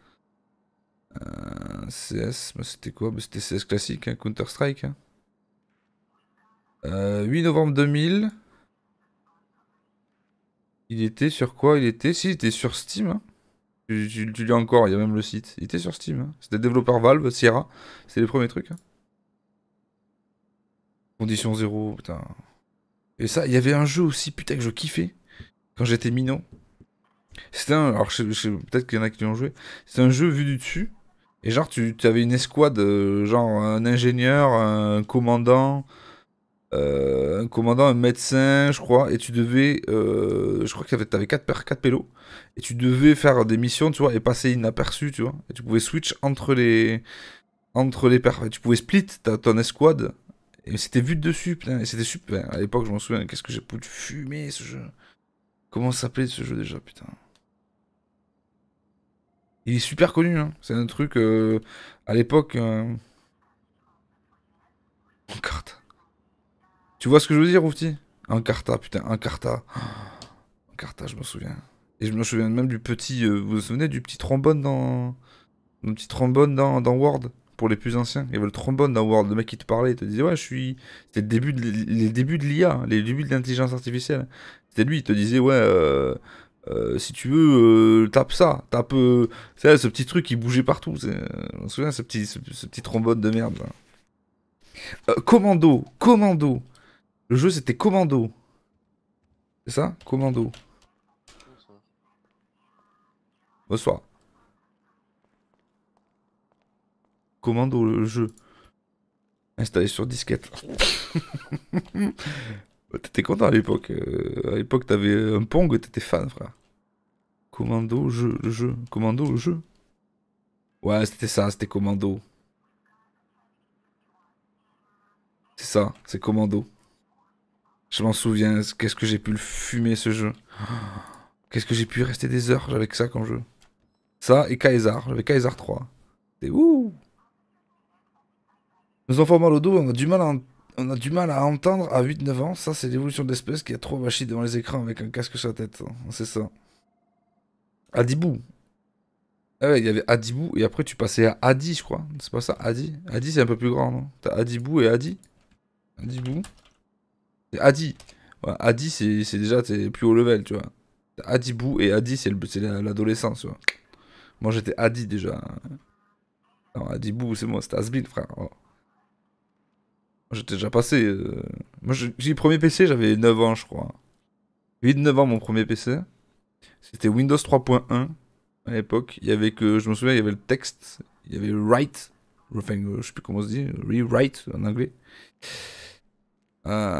S1: CS, mais c'était quoi C'était CS classique, hein, Counter-Strike. 8 euh, novembre 2000. Il était sur quoi Il était. Si, il était sur Steam. Hein. Tu, tu, encore, il y a même le site. Il était sur Steam. Hein. C'était développeur Valve, Sierra. c'est le premier truc hein. Condition zéro, putain. Et ça, il y avait un jeu aussi, putain, que je kiffais. Quand j'étais minot. C'était un. Alors, peut-être qu'il y en a qui l'ont joué. C'est un jeu vu du dessus. Et genre, tu avais une escouade, euh, genre un ingénieur, un commandant, euh, un commandant, un médecin, je crois, et tu devais, euh, je crois que tu avais 4, quatre pélos, et tu devais faire des missions, tu vois, et passer inaperçu, tu vois, et tu pouvais switch entre les, entre les perfs, tu pouvais split ta, ton escouade, et c'était vu de dessus, putain, et c'était super, à l'époque, je m'en souviens, qu'est-ce que j'ai pu fumer, ce jeu, comment s'appelait ce jeu déjà, putain il est super connu, hein. c'est un truc euh, à l'époque. carte. Tu vois ce que je veux dire, Oufti Un carta, putain, un carta. Un carta, je me souviens. Et je me souviens même du petit. Euh, vous vous souvenez du petit trombone dans. Le petit trombone dans, dans Word Pour les plus anciens. Il y avait le trombone dans Word. Le mec qui te parlait, il te disait Ouais, je suis. C'était le début de, les de l'IA, les débuts de l'intelligence artificielle. C'était lui, il te disait Ouais. Euh, euh, si tu veux, tape ça, tape euh, c'est ce petit truc qui bougeait partout. Je me souviens, ce petit, ce, petit trombone de merde. commando, commando. Le jeu c'était Commando. C'est ça Commando. Bonsoir. Commando, le jeu. Installé sur disquette. Bah, t'étais content à l'époque. Euh, à l'époque, t'avais un Pong, t'étais fan, frère. Commando, jeu, le jeu. Commando, le jeu. Ouais, c'était ça, c'était Commando. C'est ça, c'est Commando. Je m'en souviens, qu'est-ce que j'ai pu le fumer ce jeu. Qu'est-ce que j'ai pu rester des heures avec ça comme jeu. Ça et Kaiser, j'avais Kaiser 3. C'est ouh Nos enfants mal au dos, on a du mal à, on a du mal à entendre à 8-9 ans. Ça, c'est l'évolution de qui a trop mâché devant les écrans avec un casque sur la tête. C'est ça. Adibou. Ah ouais, il y avait Adibou et après tu passais à Adi, je crois. C'est pas ça, Adi Adi, c'est un peu plus grand, non T'as Adibou et Adi Adibou. Adi. Adi, c'est déjà plus haut level, tu vois. Adi et Adi, c'est l'adolescence, Moi, j'étais Adi déjà. Non, Adi c'est moi, c'était Asbin, frère. Oh. J'étais déjà passé. Euh, moi, j'ai eu premier PC, j'avais 9 ans, je crois. 8-9 ans, mon premier PC. C'était Windows 3.1 à l'époque. Il y avait que, je me souviens, il y avait le texte. Il y avait write. Enfin, je sais plus comment on se dit. Rewrite en anglais. Euh,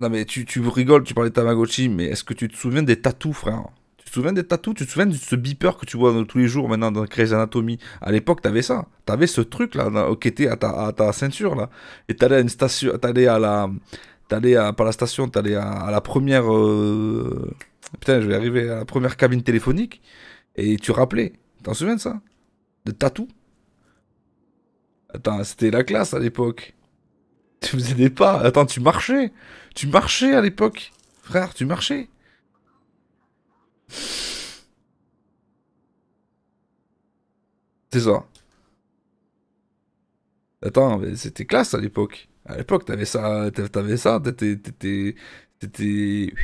S1: non mais tu, tu, rigoles, tu parlais de Tamagotchi, mais est-ce que tu te souviens des tatous, frère Tu te souviens des tatous Tu te souviens de ce beeper que tu vois tous les jours maintenant dans Crazy Anatomy À l'époque, t'avais ça. T'avais ce truc là qui était à ta, à ceinture là. Et t'allais à une station, t'allais à la, t'allais à pas la station, t'allais à, à la première. Euh, putain, je vais arriver à la première cabine téléphonique. Et tu rappelais. T'en souviens de ça De tatou Attends, c'était la classe à l'époque. Tu faisais pas. Attends, tu marchais. Tu marchais à l'époque. Frère, tu marchais. C'est ça. Attends, mais c'était classe à l'époque. À l'époque, t'avais ça, t'avais ça, t'étais, t'étais, t'étais,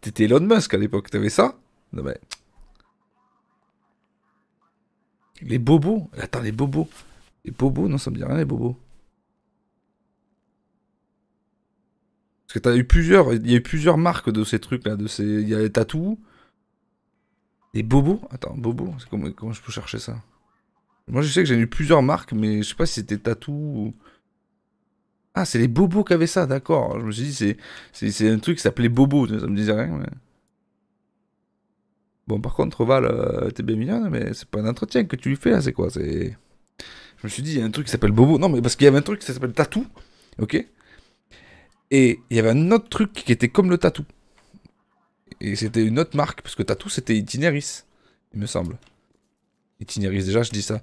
S1: t'étais Elon Musk à l'époque, t'avais ça. Non mais... Les bobos, attends les bobos, les bobos, non ça me dit rien les bobos. Parce que t'as eu plusieurs, il y a eu plusieurs marques de ces trucs là, de ces, il y a les tatous, les bobos. Attends, bobo, comment, je peux chercher ça Moi je sais que j'ai eu plusieurs marques, mais je sais pas si c'était tatou ou. Ah, c'est les bobos qui avaient ça, d'accord. Je me suis dit, c'est un truc qui s'appelait bobo, ça me disait rien. Bon, par contre, Val, euh, t'es bien mignonne, mais c'est pas un entretien que tu lui fais là, c'est quoi C'est. Je me suis dit, il y a un truc qui s'appelle bobo. Non, mais parce qu'il y avait un truc qui s'appelle tatou, ok et il y avait un autre truc qui était comme le tatou. Et c'était une autre marque, parce que tatou c'était Itineris, il me semble. Itineris, déjà je dis ça.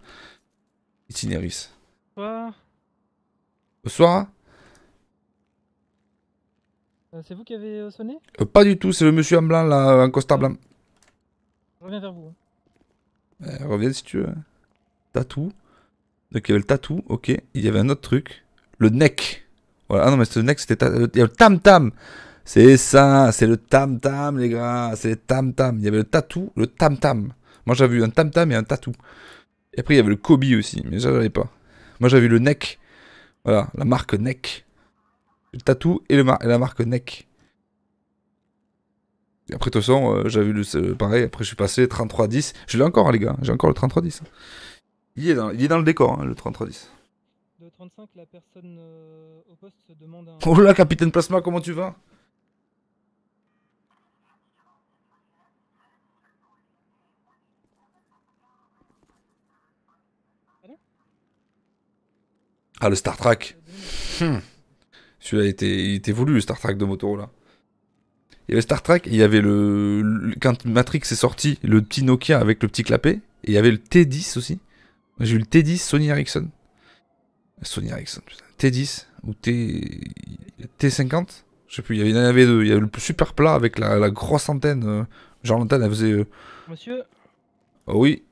S1: Itineris. Bonsoir. Bonsoir.
S3: Euh, c'est vous qui avez euh, sonné
S1: euh, Pas du tout, c'est le monsieur en blanc là, en costard blanc. reviens vers vous. Hein. reviens si tu veux. Tatou. Donc il y avait le tatou, ok. Il y avait un autre truc. Le neck. Ah non, mais ce neck c'était le Tam Tam. C'est ça, c'est le Tam Tam, les gars. C'est le Tam Tam. Il y avait le tatou, le Tam Tam. Moi, j'avais vu un Tam Tam et un tatou. Et après, il y avait le Kobe aussi, mais j'avais pas. Moi, j'avais le Neck. Voilà, la marque Neck. Le tatou et, la marque Neck. Et après, de toute façon, euh, j'avais le pareil. Après, je suis passé 3310. Je l'ai encore, hein, les gars. J'ai encore le 3310. Hein. Il est dans, il est dans le décor, hein, le le 3310
S2: la personne euh,
S3: demande Oh là,
S1: capitaine Plasma, comment tu vas Ah, le Star Trek. Euh, hmm. Celui-là, il était voulu, le Star Trek de Motorola. Il y avait Star Trek, il y avait le, Quand Matrix est sorti, le petit Nokia avec le petit clapet. Et il y avait le T10 aussi. J'ai eu le T10 Sony Ericsson. Sony Ericsson, T10 ou T... T50 Je sais plus, il y en avait deux. Il y avait le super plat avec la, grosse antenne. Euh, genre l'antenne, elle faisait... Euh, Monsieur ah Oui.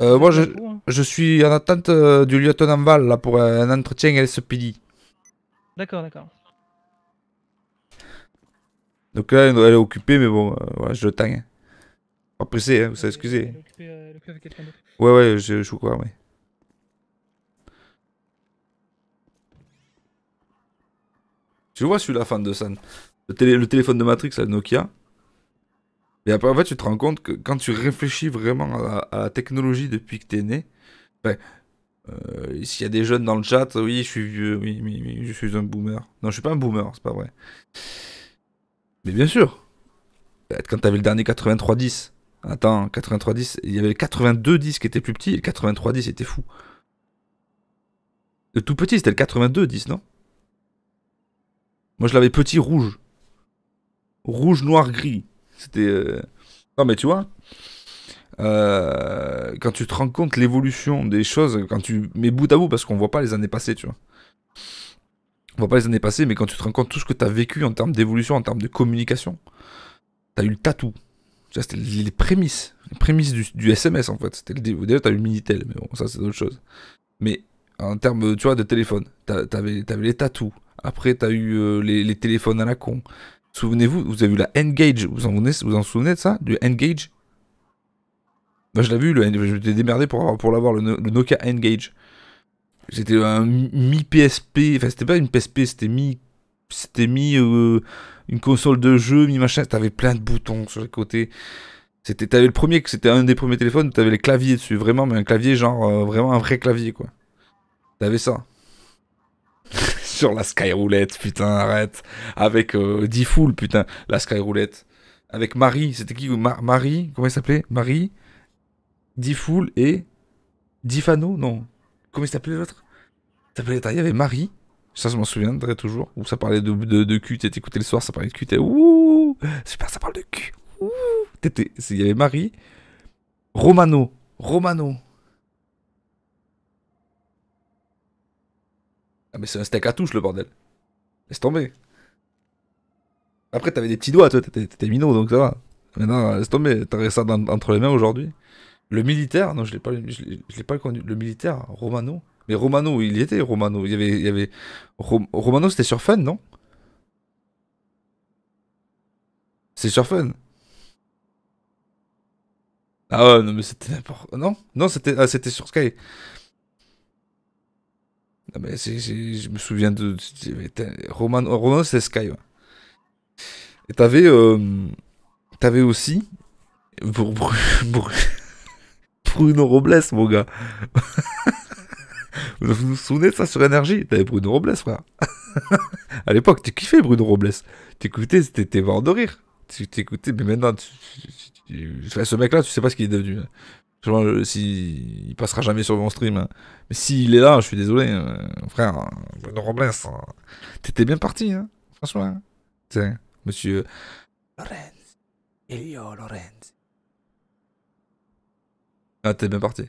S1: Euh, moi, je, hein. je suis en attente du lieutenant Val, là, pour un entretien LSPD. D'accord, d'accord. Donc là, elle est occupée, mais bon, je le tang. Hein. Pas pressé, hein, vous savez, excusez.
S2: ouais,
S1: ouais, je, je vous crois, Je vois celui la fan de San. Le, téléphone de Matrix, la Nokia. Et après, en fait, tu te rends compte que quand tu réfléchis vraiment à la, technologie depuis que tu es né, ben, euh, s'il y a des jeunes dans le chat, oui, je suis vieux, oui, je suis un boomer. Non, je suis pas un boomer, c'est pas vrai. Mais bien sûr. Ben, quand t'avais le dernier 8310, attends, 8310, il y avait le 8210 qui était plus petit et le 8310 était fou. Le tout petit, c'était le 8210, non moi, je l'avais petit rouge. Rouge, noir, gris. C'était. Euh, non, mais tu vois, euh, quand tu te rends compte l'évolution des choses, quand tu mets bout à bout, parce qu'on voit pas les années passées, tu vois. On voit pas les années passées, mais quand tu te rends compte tout ce que tu as vécu en termes d'évolution, en termes de communication, tu as eu le tatou. C'était les prémices, les prémices du, SMS en fait. C'était tu Déjà, eu le Minitel, mais bon, ça c'est autre chose. Mais en termes, tu vois, de téléphone, tu avais les tatous, après, tu as eu euh, les, téléphones à la con. Souvenez-vous, vous avez eu la Engage. Vous en, vous en souvenez de ça Du Engage gage Je l'ai vu, le, je suis démerdé pour, l'avoir, le, Nokia Engage. C'était un mi-PSP. Enfin, c'était pas une PSP, c'était mi c'était mi, euh, une console de jeu, mi machin, t'avais plein de boutons sur les côtés. C'était, t'avais le premier, c'était un des premiers téléphones, t'avais les claviers dessus, vraiment, mais un clavier genre, euh, vraiment un vrai clavier, quoi. T'avais ça sur la Skyroulette, putain, arrête. Avec euh, foules putain, la Skyroulette. Avec Marie, c'était qui ou Marie, comment il s'appelait Marie, Difool et Difano, non. Comment il s'appelait l'autre Il y avait Marie, ça, je m'en souviendrai toujours. Où ça parlait de, de, de cul, le soir, ça parlait de cul, t'es
S2: ouh, super, ça parle de cul.
S1: Il y avait Marie, Romano, Romano, Ah mais c'est un steak à touche le bordel. Laisse tomber. Après t'avais des petits doigts, toi, t'étais minot donc ça va. Maintenant, euh, laisse tomber, t'aurais ça entre les mains aujourd'hui. Le militaire, non je l'ai pas, je l'ai pas connu. Le militaire, Romano. Mais Romano, il y était Romano. Il y avait, il y avait... Romano c'était sur Fun, non C'est sur Fun. Ah ouais, non mais c'était n'importe. Non, non c'était, ah, c'était sur Sky je me souviens de. Roman, Roman Sky. Et t'avais. aussi. Bruno Robles, mon gars. vous vous souvenez de ça sur énergie T'avais Bruno Robles, frère. à l'époque, tu kiffé Bruno Robles. T'écoutais, t'étais mort de rire. T'écoutais, mais maintenant, ce mec-là, tu sais pas ce qu'il est devenu. Euh, si, il passera jamais sur mon stream. Hein. Mais s'il est là, je suis désolé. Euh, frère, Bruno hein, Robles, hein. t'étais bien parti, hein, franchement. monsieur Lorenz. Elio Lorenz. Ah, t'es bien parti.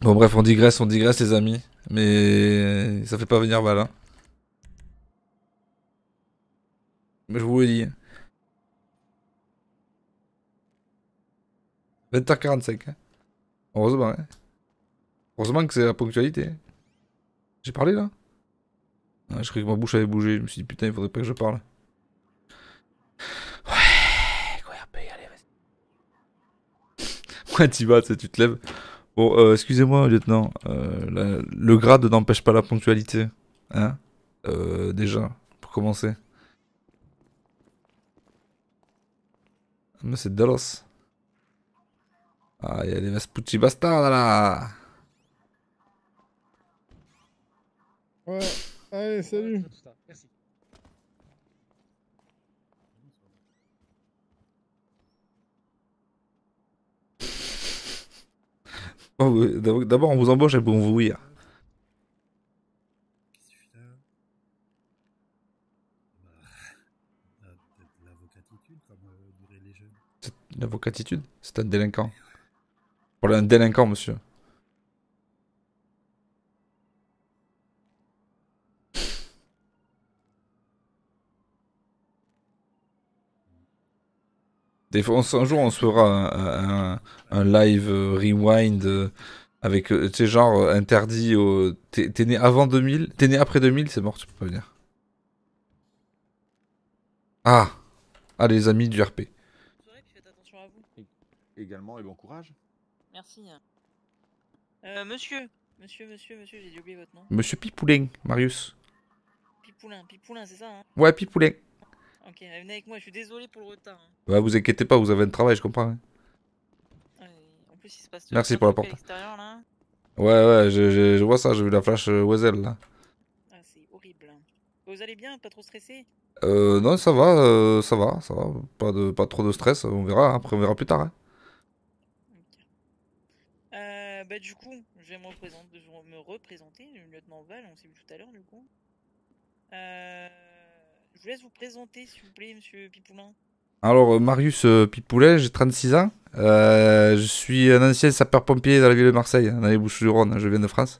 S1: Bon, bref, on digresse, on digresse, les amis. Mais ça fait pas venir mal. Mais je vous le dis. 20h45. Hein. Heureusement. Hein. Heureusement que c'est la ponctualité. Hein. J'ai parlé là ah, Je croyais que ma bouche avait bougé. Je me suis dit putain, il faudrait pas que je parle. Ouais, quoi, allez, vas-y. Moi, vas, tu te lèves. Bon, euh, excusez-moi, lieutenant. Euh, le grade n'empêche pas la ponctualité. Hein euh, Déjà, pour commencer. Ah, mais c'est Dallas. Ah, il y a des Vespucci bastards là
S2: Ouais, allez, salut Merci.
S1: Oh, d'abord, on vous embauche et puis on vous rire.
S2: Bah, euh, L'avocatitude, comme
S1: euh, les jeunes. L'avocatitude C'est un délinquant. Pour un délinquant, monsieur. Des fois, un jour, on se fera un, live euh, rewind euh, avec, euh, tu sais, genre interdit au. T'es né avant 2000 T'es né après 2000 C'est mort, tu peux pas venir. Ah Ah, les amis du RP. Également et bon courage.
S3: Merci. Euh, monsieur, monsieur, monsieur, monsieur,
S1: j'ai oublié votre nom. Monsieur Pipoulin, Marius. Pipoulin, Pipoulin, c'est ça hein Ouais, Pipoulin. Ok, eh, venez avec moi, je suis désolé pour le retard. Hein. Bah, vous inquiétez pas, vous avez un travail, je comprends. Hein. en plus, il se passe tout Merci pour la porte. Là. Hein. Ouais, ouais, je, vois ça, j'ai vu la flash euh, Wesel là. Ah, c'est horrible. Vous allez bien, pas trop stressé Euh, non, ça va, euh, ça va, ça va. Pas, de, pas trop de stress, on verra, après on verra plus tard. Bah, du
S3: coup, je vais me représenter, je le lieutenant Val, on s'est vu tout à l'heure du coup.
S2: Euh, je vous laisse vous présenter s'il vous plaît, monsieur Pipoulin.
S1: Alors, euh, Marius euh, Pipoulet, j'ai 36 ans. je suis un ancien sapeur-pompier dans la ville de Marseille, dans les Bouches-du-Rhône. Je viens de France.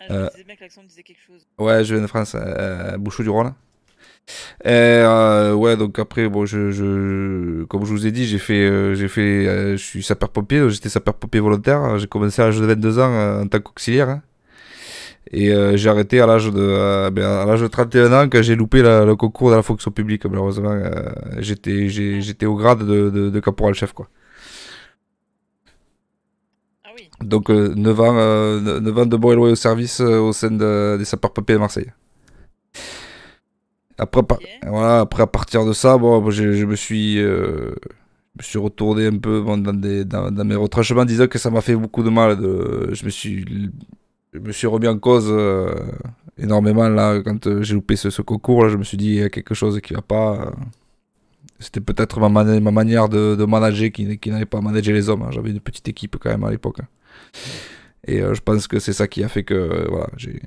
S1: Ah, je euh, disais bien que l'accent disait quelque chose. Ouais, je viens de France, Bouches-du-Rhône. Euh, euh, ouais, donc après, bon, je, comme je vous ai dit, j'ai fait, euh, j'ai fait, je suis sapeur-pompier, j'étais sapeur-pompier volontaire. Hein. J'ai commencé à l'âge de 22 ans en tant qu'auxiliaire. Hein. Et j'ai arrêté à l'âge de, ben, à l'âge de 31 ans quand j'ai loupé le concours de la fonction publique. Malheureusement, j'étais, ah. j'étais au grade de, caporal-chef, quoi. Ah donc 9 ans, 9, ans, de bons et loyaux service au sein des sapeurs-pompiers de Marseille. Après, voilà, après, à partir de ça, bon, je, me suis, euh, me suis retourné un peu dans, dans, mes retranchements, disant que ça m'a fait beaucoup de mal. De... je, me suis, me suis remis en cause euh, énormément là, quand euh, j'ai loupé ce, ce, concours. je me suis dit, il y a quelque chose qui ne va pas. C'était peut-être ma, ma, manière de, manager qui, qui n'allait pas manager les hommes. Hein. J'avais une petite équipe quand même à l'époque. Hein. Et je pense que c'est ça qui a fait que voilà, j'ai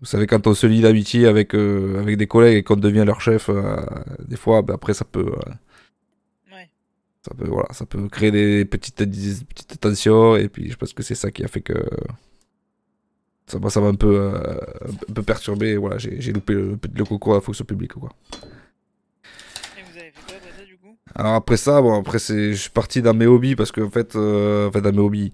S1: vous savez, quand on se lie d'amitié avec, euh, avec des collègues et qu'on devient leur chef, euh, des fois, bah, après, ça peut. Euh, ça peut, voilà, ça peut créer des petites, petites tensions, et puis je pense que c'est ça qui a fait que. Ça m'a un, peu, un perturbé, voilà, j'ai loupé le, coco à la fonction publique. Quoi. Alors après ça, bon, après c'est, je suis parti dans mes hobbies parce que en fait, euh, fait dans mes hobbies.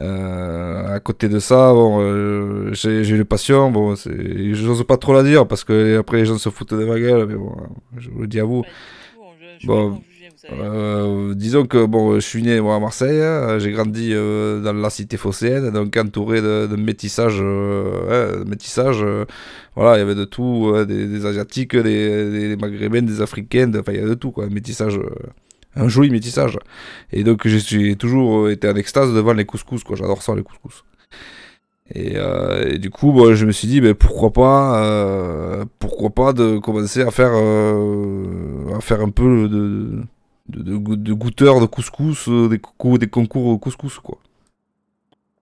S1: Euh, à côté de ça, bon, euh, j'ai, j'ai le passion. Bon, c'est, j'ose pas trop la dire parce que après les gens se foutent de ma gueule, mais bon, je vous le dis à vous. Bah, bon, euh, disons que bon, je suis né moi, à Marseille, hein. j'ai grandi euh, dans la cité phocéenne, donc entouré de, de métissage, euh, hein, métissage voilà, il y avait de tout, hein, des, asiatiques, des, des, maghrébins, des africains, enfin il y avait de tout quoi, métissage un joli métissage. Et donc j'ai toujours été en extase devant les couscous, quoi. J'adore ça les couscous. Et, du coup, je me suis dit, ben, pourquoi pas, pourquoi pas de commencer à faire, à faire un peu de de, de, de goûteurs de couscous, euh, des, concours couscous, quoi.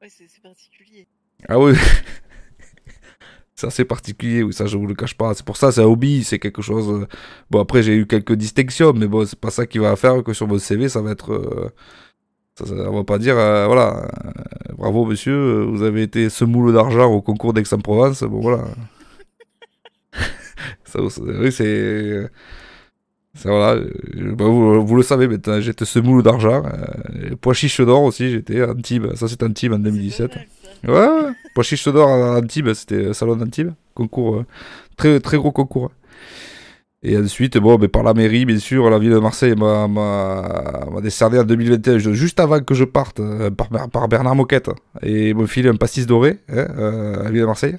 S1: Ouais, c'est particulier. Ah oui Ça c'est particulier, oui, ça je vous le cache pas. C'est pour ça, c'est un hobby, c'est quelque chose. Euh, bon, après j'ai eu quelques distinctions, mais bon, c'est pas ça qui va faire que sur votre CV, ça va être. Euh, ça, va pas dire, voilà, bravo monsieur, vous avez été ce semoule d'argent au concours d'Aix-en-Provence, bon voilà. ça, oui, c'est. Voilà, euh, bah, euh, vous, le savez, j'étais ce moulot d'argent. Euh, pois chiche d'or aussi, j'étais à Antibes. Ça, c'est Antibes en 2017. Ouais, pois d'or à Antibes, c'était euh, Salon d'Antibes. Concours, très, très gros concours. Et ensuite, bon, mais ben, par la mairie, bien sûr, la ville de Marseille m'a décerné en 2021, juste avant que je parte, par, par Bernard Moquette, et me filé un pastis doré hein, à la ville de Marseille.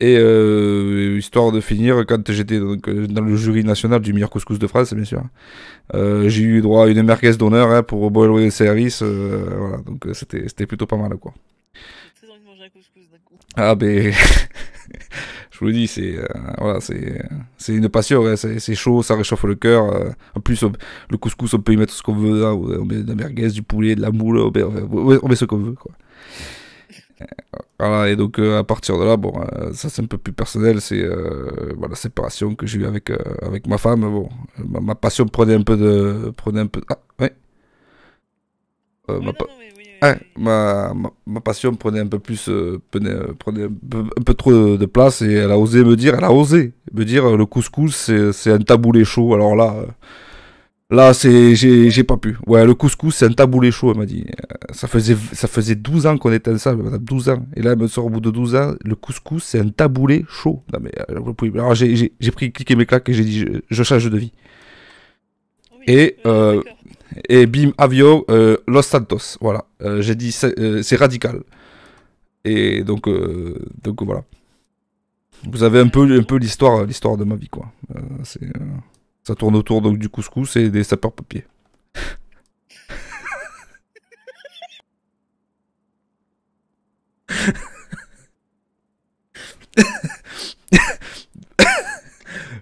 S1: Et euh, histoire de finir, quand j'étais dans le jury national du meilleur couscous de France, bien sûr, euh, j'ai eu droit à une merguez d'honneur hein, pour Boilouer et Service. Euh, voilà, donc c'était plutôt pas mal, quoi. Ah, ben. je vous le dis, c'est voilà, c'est une passion, hein, c'est chaud, ça réchauffe le cœur. En plus, le couscous, on peut y mettre ce qu'on veut, hein, on met de la merguez, du poulet, de la moule, on met, on met ce qu'on veut. Quoi. Voilà, et donc euh, à partir de là, bon, euh, ça c'est un peu plus personnel, c'est euh, bah, la séparation que j'ai eue avec, avec ma femme. Bon, ma, passion prenait un peu de. Prenait un peu Ah, Ma, Ma, passion prenait un peu plus. prenait, un, peu, trop de, de, place et elle a osé me dire, elle a osé me dire le couscous c'est un taboulé chaud. Alors là. Là, c'est, j'ai, pas pu. Ouais, le couscous, c'est un taboulé chaud, elle m'a dit. Euh, ça faisait, ça faisait 12 ans qu'on était ça, madame, 12 ans. Et là, elle me sort au bout de 12 ans, le couscous, c'est un taboulé chaud. Non, mais, euh, alors, j'ai, j'ai, j'ai pris cliquer mes claques et j'ai dit, je, change de vie. et, euh, et bim, avio, Los Santos. Voilà. j'ai dit, c'est, radical. Et donc, donc voilà. Vous avez un peu, un peu l'histoire, l'histoire de ma vie, quoi. c'est. Ça tourne autour donc du couscous et des sapeurs-papiers.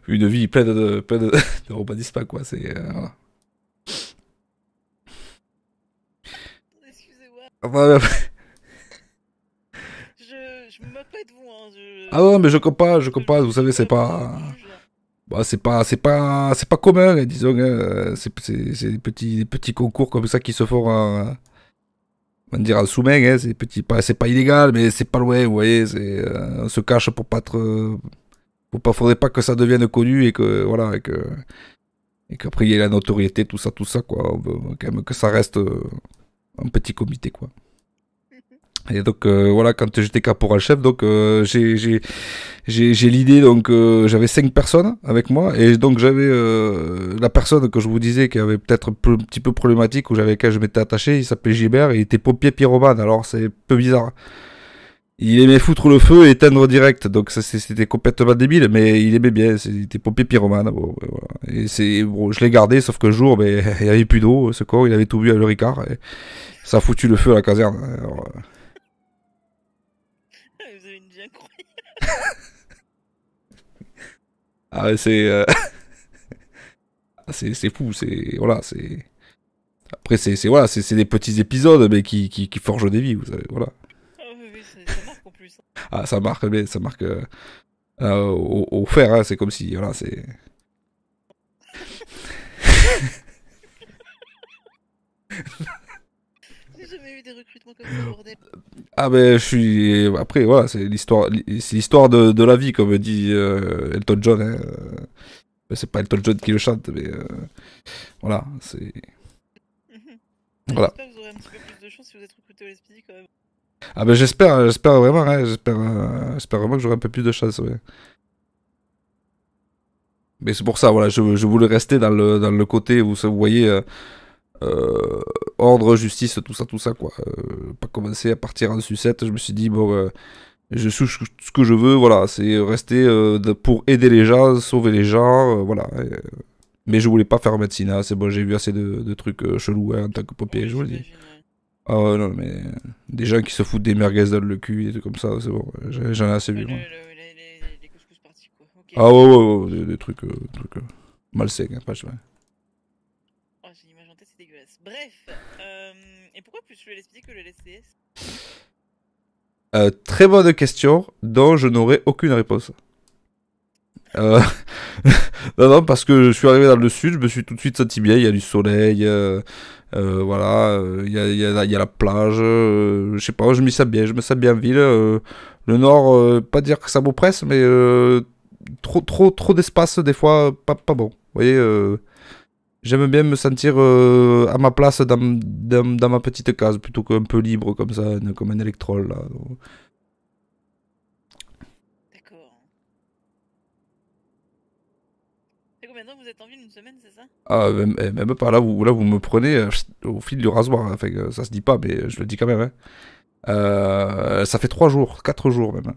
S1: Une vie pleine de, pleine de, pas quoi, c'est. Euh, Excusez-moi. je, je me moque pas de vous, hein, Je... Ah ouais, mais je comprends, je comprends, vous savez, c'est pas bah, c'est pas c'est pas c'est pas commun hein, disons hein. c'est des petits petits concours comme ça qui se font en, on dire sous hein, c'est petit pas c'est pas illégal mais c'est pas loin vous voyez c'est euh, on se cache pour pas être Il pas faudrait pas que ça devienne connu et que voilà et que et qu'après il y ait la notoriété tout ça tout ça quoi on veut quand même que ça reste euh, un petit comité quoi et donc euh, voilà, quand j'étais caporal-chef, donc euh, j'ai j'ai l'idée donc euh, j'avais cinq personnes avec moi et donc j'avais euh, la personne que je vous disais qui avait peut-être un petit peu problématique où j'avais laquelle je m'étais attaché, il s'appelait Gilbert, et il était pompier pyromane, alors c'est peu bizarre. Il aimait foutre le feu et éteindre direct, donc ça c'était complètement débile, mais il aimait bien, c'était pompier pyromane. Bon, ben, voilà. Et c'est bon, je l'ai gardé, sauf qu'un jour, mais ben, il y avait plus d'eau, ce corps, il avait tout bu à le Ricard, et ça a foutu le feu à la caserne. Alors, Ah, euh, ah, c'est. Euh... c'est fou, c'est. Voilà, c'est. Après, c'est voilà, c'est des petits épisodes mais qui, qui, qui, forgent des vies, vous savez, voilà. Ah oui, ça marque en plus. Ah, ça marque, mais ça marque euh, euh, au, fer, hein, c'est comme si, voilà, c'est... Ah ben, je suis... Après, voilà, c'est l'histoire c'est l'histoire de, de, la vie, comme dit euh, Elton John. Hein. Euh, c'est pas Elton John qui le chante, mais... Euh, voilà, c'est... voilà. J'espère que vous aurez un peu plus de chance si vous êtes recruté au quand même. Ah ben j'espère, j'espère vraiment, hein, j'espère vraiment que j'aurai un peu plus de chance, Mais c'est pour ça, voilà, je, je, voulais rester dans le, dans le côté où vous voyez... Euh, ordre, justice, tout ça, tout ça, quoi. Euh, pas commencer à partir en sucette, je me suis dit, bon, euh, je suis ce que je veux, voilà, c'est rester pour aider les gens, sauver les gens, voilà. mais je voulais pas faire médecine, c'est bon, j'ai vu assez de, trucs chelous hein, en tant que pompier, je vous le dis. Ah ouais, non, mais des gens qui se foutent des merguez dans le cul et tout comme ça, c'est bon, j'en ai assez vu. les, couscous partis, quoi. Ah ouais, ouais, ouais, des, trucs, trucs malsains, hein, pas je Bref, euh, et pourquoi plus le LSPD que le LSTS euh, Très bonne question dont je n'aurai aucune réponse. Euh, non, non, parce que je suis arrivé dans le sud, je me suis tout de suite senti bien. Il y a du soleil, voilà, il y a, la plage. je sais pas, je me sens bien, je me sens bien en ville. le nord, pas dire que ça m'oppresse, mais trop, trop, trop d'espace, des fois, pas, pas bon. Vous voyez, J'aime bien me sentir euh, à ma place dans, dans, ma petite case, plutôt qu'un peu libre comme ça, comme un électrole Là. D'accord. Et vous êtes en ville Une semaine, c'est ça Ah, même, eh, pas. Là vous, là, vous me prenez euh, au fil du rasoir. Hein. Euh, ça se dit pas, mais je le dis quand même. Hein. ça fait trois jours, quatre jours même.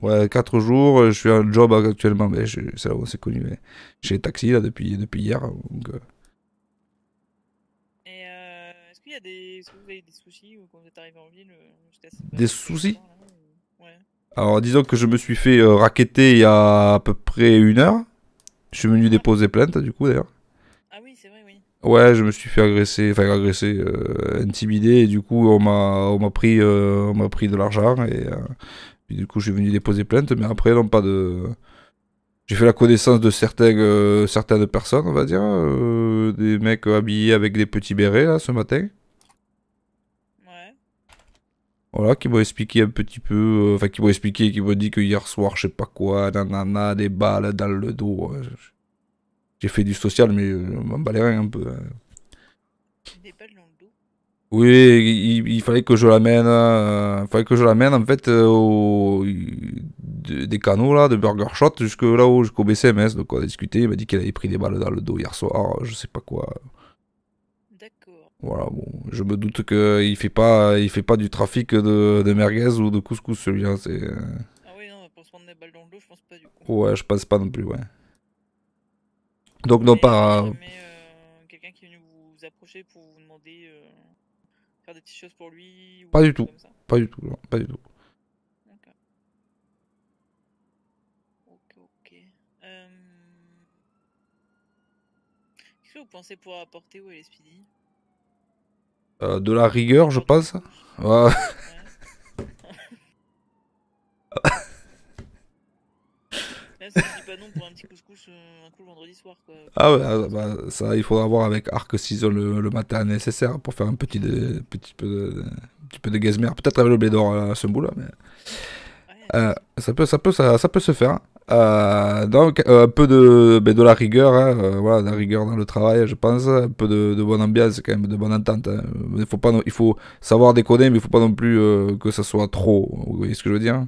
S1: Ouais, 4 jours, euh, je suis un job actuellement, mais c'est là où on s'est connu. Mais chez Taxi, là, depuis, depuis hier. Hein, donc, euh. Et euh, est-ce qu'il y a des, que vous avez des soucis ou quand vous êtes arrivé en ville euh, jusqu'à Des soucis ouais. Alors, disons que je me suis fait raqueter il y a à peu près une heure. Je suis venu ah. déposer plainte, du coup, d'ailleurs. Ah oui, c'est vrai, oui. Ouais, je me suis fait agresser, enfin agresser, intimider, et du coup, on m'a pris, on m'a pris de l'argent, et puis du coup, je suis venu déposer plainte, mais après, non, pas de. J'ai fait la connaissance de certaines, euh, certaines personnes, on va dire. Euh, des mecs habillés avec des petits bérets, là, ce matin. Ouais. Voilà, qui m'ont expliqué un petit peu. Euh, enfin, qui m'ont expliqué, qui m'ont dit que hier soir, je sais pas quoi, nanana, des balles dans le dos. J'ai fait du social, mais on m'en rien un peu. Hein. Oui, il, fallait que je l'amène, euh, que je l'amène en fait euh, au, des canaux là, de Burger Shot jusque là où jusqu'au BCMS. Donc on a discuté, il m'a dit qu'il avait pris des balles dans le dos hier soir, je sais pas quoi. D'accord. Voilà, bon, je me doute qu'il fait pas, il fait pas du trafic de, de merguez ou de couscous celui-là. C'est. Euh. Ah oui, non, pour se prendre des balles dans le dos, je pense pas du coup. Ouais, je pense pas non plus, ouais. Donc non pas. quelqu'un qui est venu vous approcher pour vous demander faire des petites choses pour lui Pas du tout. Pas du tout, pas du tout. Ok, ok.
S3: Euh, qu'est-ce que vous pensez pouvoir apporter au LSPD
S1: euh, De la rigueur, je pense. ouais. ça pour un petit euh, un coup le vendredi soir. Ah ouais, ah, bah, ça, il faudra voir avec Arc s'ils le, matin nécessaire pour faire un petit, de, petit peu de, petit peu de gazmère. Peut-être avec le blé d'or à euh, ce bout-là, mais. Euh, ça, peut, ça, peut, ça, peut se faire. Hein. donc un peu de, ben, de la rigueur, hein, voilà, la rigueur dans le travail, je pense, un peu de, de bonne ambiance quand même, de bonne entente. Hein. Il faut pas, il faut savoir déconner, mais il faut pas non plus que ça soit trop. Vous voyez ce que je veux dire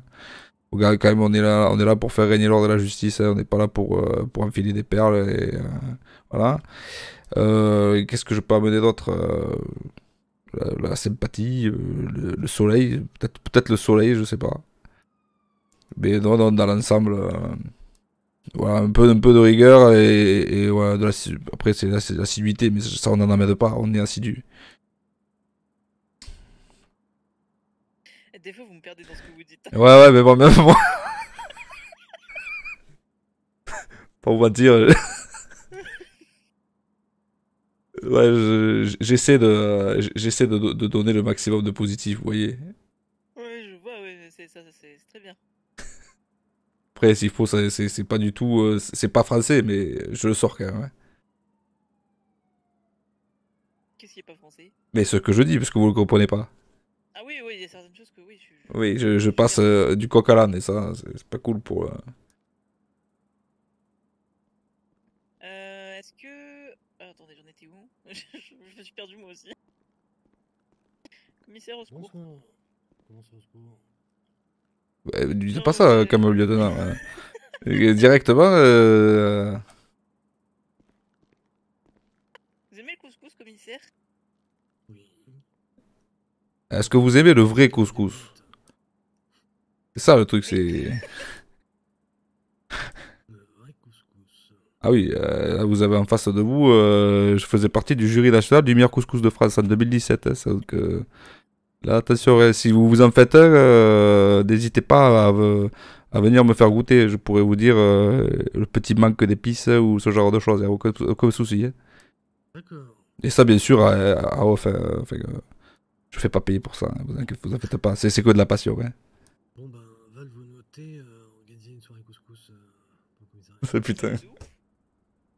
S1: quand même, on est là, on est là pour faire régner l'ordre de la justice. Hein. on n'est pas là pour, euh, pour enfiler des perles. Euh, voilà. Euh, qu'est-ce que je peux amener d'autre la, sympathie, le, soleil, peut-être peut-être le soleil, je sais pas. Mais non, dans l'ensemble, voilà, un peu, un peu de rigueur et, de après c'est l'assiduité, mais ça on n'en amène pas, on est assidu. Des fois, vous me perdez dans ce que vous dites. Ouais, ouais, mais moi, même moi. Pour moi dire. ouais, j'essaie de, j'essaie de, de, donner le maximum de positif, vous voyez. Ouais, je vois, ouais, c'est ça, c'est très bien. Après, s'il faut, c'est pas du tout. Euh, c'est pas français, mais je le sors quand même, hein. Qu'est-ce qui est pas français Mais ce que je dis, parce que vous le comprenez pas. Oui, je, je passe euh, du coq à l'âne et ça, c'est pas cool pour. Euh...
S3: euh est-ce que. Euh, attendez, j'en étais où je, me suis perdu moi aussi. Commissaire au secours. Comment ça au secours
S1: bah, Dis pas ça comme lieutenant. Hein. Directement. Euh... Vous aimez le couscous, commissaire Oui Est-ce que vous aimez le vrai couscous c'est ça le truc, c'est. Euh, ah oui, euh, là vous avez en face de vous, euh, je faisais partie du jury national du meilleur couscous de France en 2017. Hein, donc, là, attention, hein, si vous vous en faites un, n'hésitez pas à, venir me faire goûter. Je pourrais vous dire le petit manque d'épices hein, ou ce genre de choses, a aucun, souci. Et ça, bien sûr, à, je ne fais pas payer pour ça, vous, vous faites pas, c'est que de la passion. C'est putain.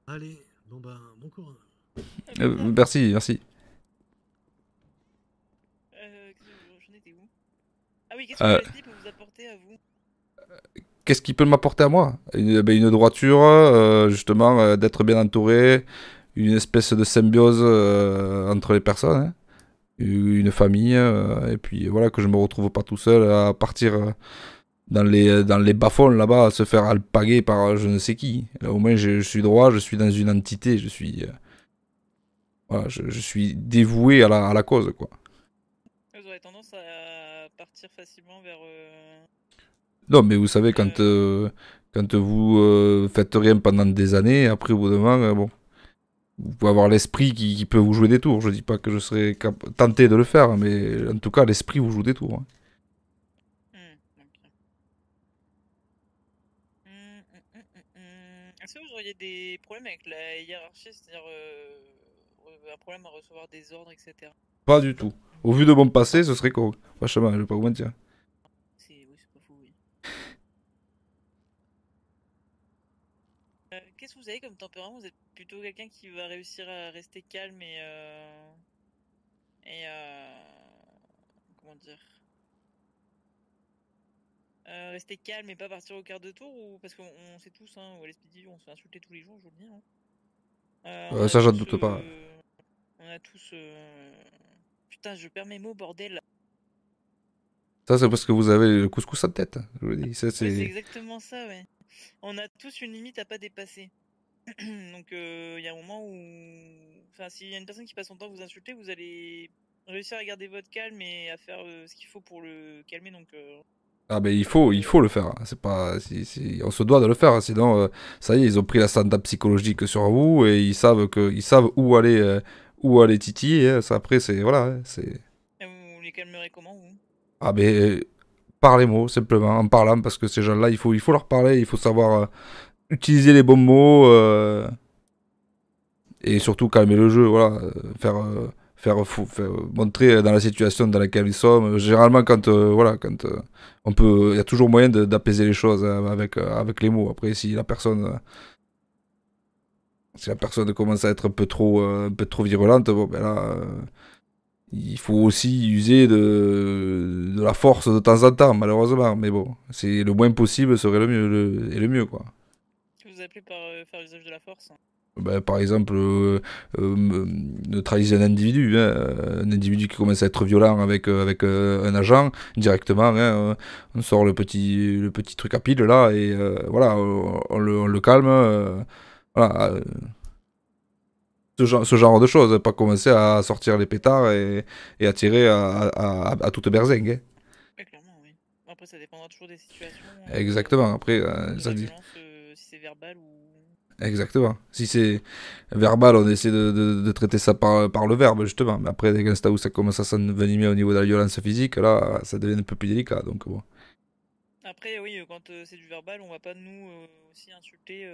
S2: Allez, bon ben, bon courage.
S1: Euh, merci, merci. Euh, ah qu'est-ce euh, vous Qu'est-ce qui peut m'apporter à moi une, eh ben, une droiture, justement, d'être bien entouré, une espèce de symbiose entre les personnes. Hein. une famille, et puis voilà, que je me retrouve pas tout seul à partir dans les, dans les bas là-bas à se faire alpaguer par euh, je ne sais qui. au moins, je, suis droit, je suis dans une entité, je suis. Euh, voilà, je, suis dévoué à la, à la cause, quoi.
S3: Vous aurez tendance à partir
S1: facilement vers. Euh, non, mais vous savez, quand, vous quand vous faites rien pendant des années, après, vous demain bon. Vous pouvez avoir l'esprit qui, peut vous jouer des tours. Je dis pas que je serais tenté de le faire, mais en tout cas, l'esprit vous joue des tours. Hein.
S3: des problèmes avec la hiérarchie, c'est-à-dire euh, un problème à recevoir des ordres, etc.
S1: Pas du tout. Au vu de mon passé, ce serait quoi Vachement, je vais pas vous mentir. oui, c'est pas fou oui.
S3: Euh, qu'est-ce que vous avez comme tempérament Vous êtes plutôt quelqu'un qui va réussir à rester calme et. Euh... Et. Euh, comment dire euh, rester calme et pas partir au quart de tour ou parce qu'on sait tous hein, on se fait insulter tous les jours je vous le dis hein. euh,
S1: ça j'en doute pas euh,
S3: on a tous putain je perds mes mots bordel
S1: ça c'est parce que vous avez le couscous à tête je vous dis c'est
S3: exactement ça ouais on a tous une limite à pas dépasser donc il y a un moment où enfin s'il y a une personne qui passe son temps à vous insulter vous allez réussir à garder votre calme et à faire ce qu'il faut pour
S1: le calmer donc ah ben il faut, il faut le faire. Hein. C'est pas, on se doit de le faire. Hein. Sinon, euh, ça y est, ils ont pris la santé psychologique sur vous et ils savent que, ils savent où aller, Titi, euh, où aller hein. Ça, après, c'est voilà, c'est. Vous les calmerez comment vous Ah ben par les mots simplement, en parlant parce que ces gens-là, il faut, il faut leur parler, il faut savoir utiliser les bons mots et surtout calmer le jeu, voilà, faire faire, montrer dans la situation dans laquelle ils sont. Généralement, quand euh, voilà, quand euh, on peut, il y a toujours moyen d'apaiser les choses hein, avec euh, avec les mots. Après, si la personne si la personne commence à être un peu trop un peu trop virulente, bon ben là, il faut aussi user de, de la force de temps en temps, malheureusement. Mais bon, c'est le moins possible serait le mieux et le mieux quoi. Vous appelez par faire usage de la force. Hein. Bah, par exemple, euh, neutraliser euh, un individu, hein, euh, un individu qui commence à être violent avec, euh, avec un agent, directement, hein, on sort le petit, le petit truc à pile là, et voilà, on, le, calme. Ce genre, de choses, pas commencer à sortir les pétards et, à tirer à, toute berzingue. Hein. oui. Après, ça dépendra toujours des situations. Exactement, après, si c'est verbal ou Exactement. Si c'est verbal, on essaie de, de, traiter ça par, par, le verbe, justement. Mais après, dès stade où ça commence à s'envenimer au niveau de la violence physique, là, ça devient un peu plus délicat. Donc, bon. Après, oui, euh, quand euh, c'est du verbal, on va pas nous euh, aussi insulter.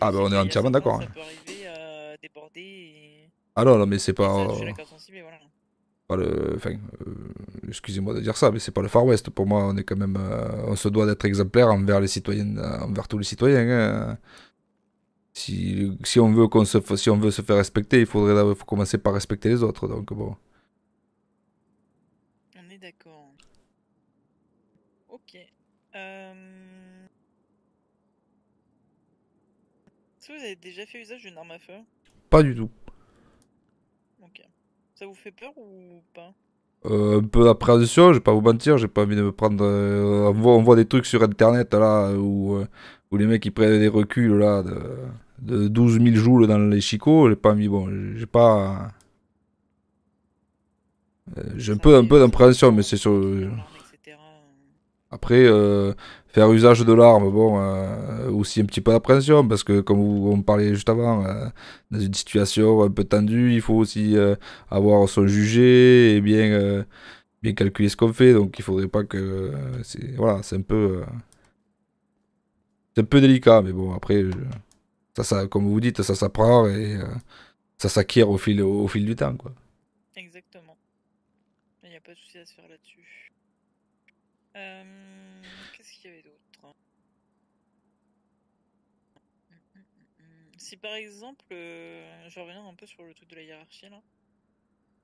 S1: ah, ben on est entièrement d'accord. Ça hein. peut arriver à déborder. Ah non, non, mais c'est pas. voilà. pas le... Enfin, excusez-moi de dire ça, mais c'est pas le Far West. Pour moi, on est quand même, on se doit d'être exemplaire envers les citoyennes envers tous les citoyens. Hein. Si, on veut qu'on se, si on veut se faire respecter, il faudrait commencer par respecter les autres. Donc bon.
S3: On est d'accord. Ok. Euh, est-ce vous avez déjà fait usage d'une arme à feu
S1: Pas du tout. Ok. Ça vous fait peur ou pas euh, un peu d'appréhension, je vais pas vous mentir, j'ai pas envie de me prendre. Euh, on, voit, des trucs sur internet là où, où les mecs ils prennent des reculs là. De de 12 000 joules dans les chicots, j'ai pas mis, bon, j'ai pas... Euh, j'ai un peu, un peu d'appréhension, mais c'est sur... Euh, après, euh, faire usage de l'arme, bon, aussi un petit peu d'appréhension, parce que comme vous, on parlait juste avant, dans une situation un peu tendue, il faut aussi avoir son jugé et bien, bien calculer ce qu'on fait, donc il faudrait pas que... voilà, c'est un peu... c'est un peu délicat, mais bon, après... Ça, comme vous dites, ça s'apprend et euh, ça s'acquiert au fil, au, fil du temps. Quoi. Exactement.
S3: Il n'y a pas de souci à se faire là-dessus. Euh, qu'est-ce qu'il y avait d'autre hein Si par exemple, euh, je reviens un peu sur le truc de la hiérarchie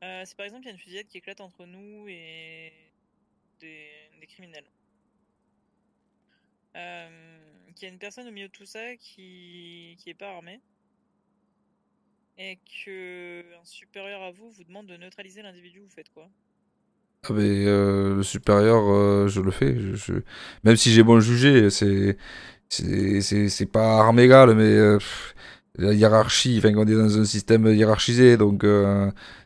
S3: là. si par exemple il y a une fusillade qui éclate entre nous et des, criminels qu'il y a une personne au milieu de tout ça qui qui est pas armée et que un supérieur
S1: à vous vous demande de neutraliser l'individu, vous faites quoi ah, euh, le supérieur, euh, je le fais. Je, Même si j'ai bon jugé, c'est c'est pas arme égal, mais euh, la hiérarchie, enfin, on est dans un système hiérarchisé, donc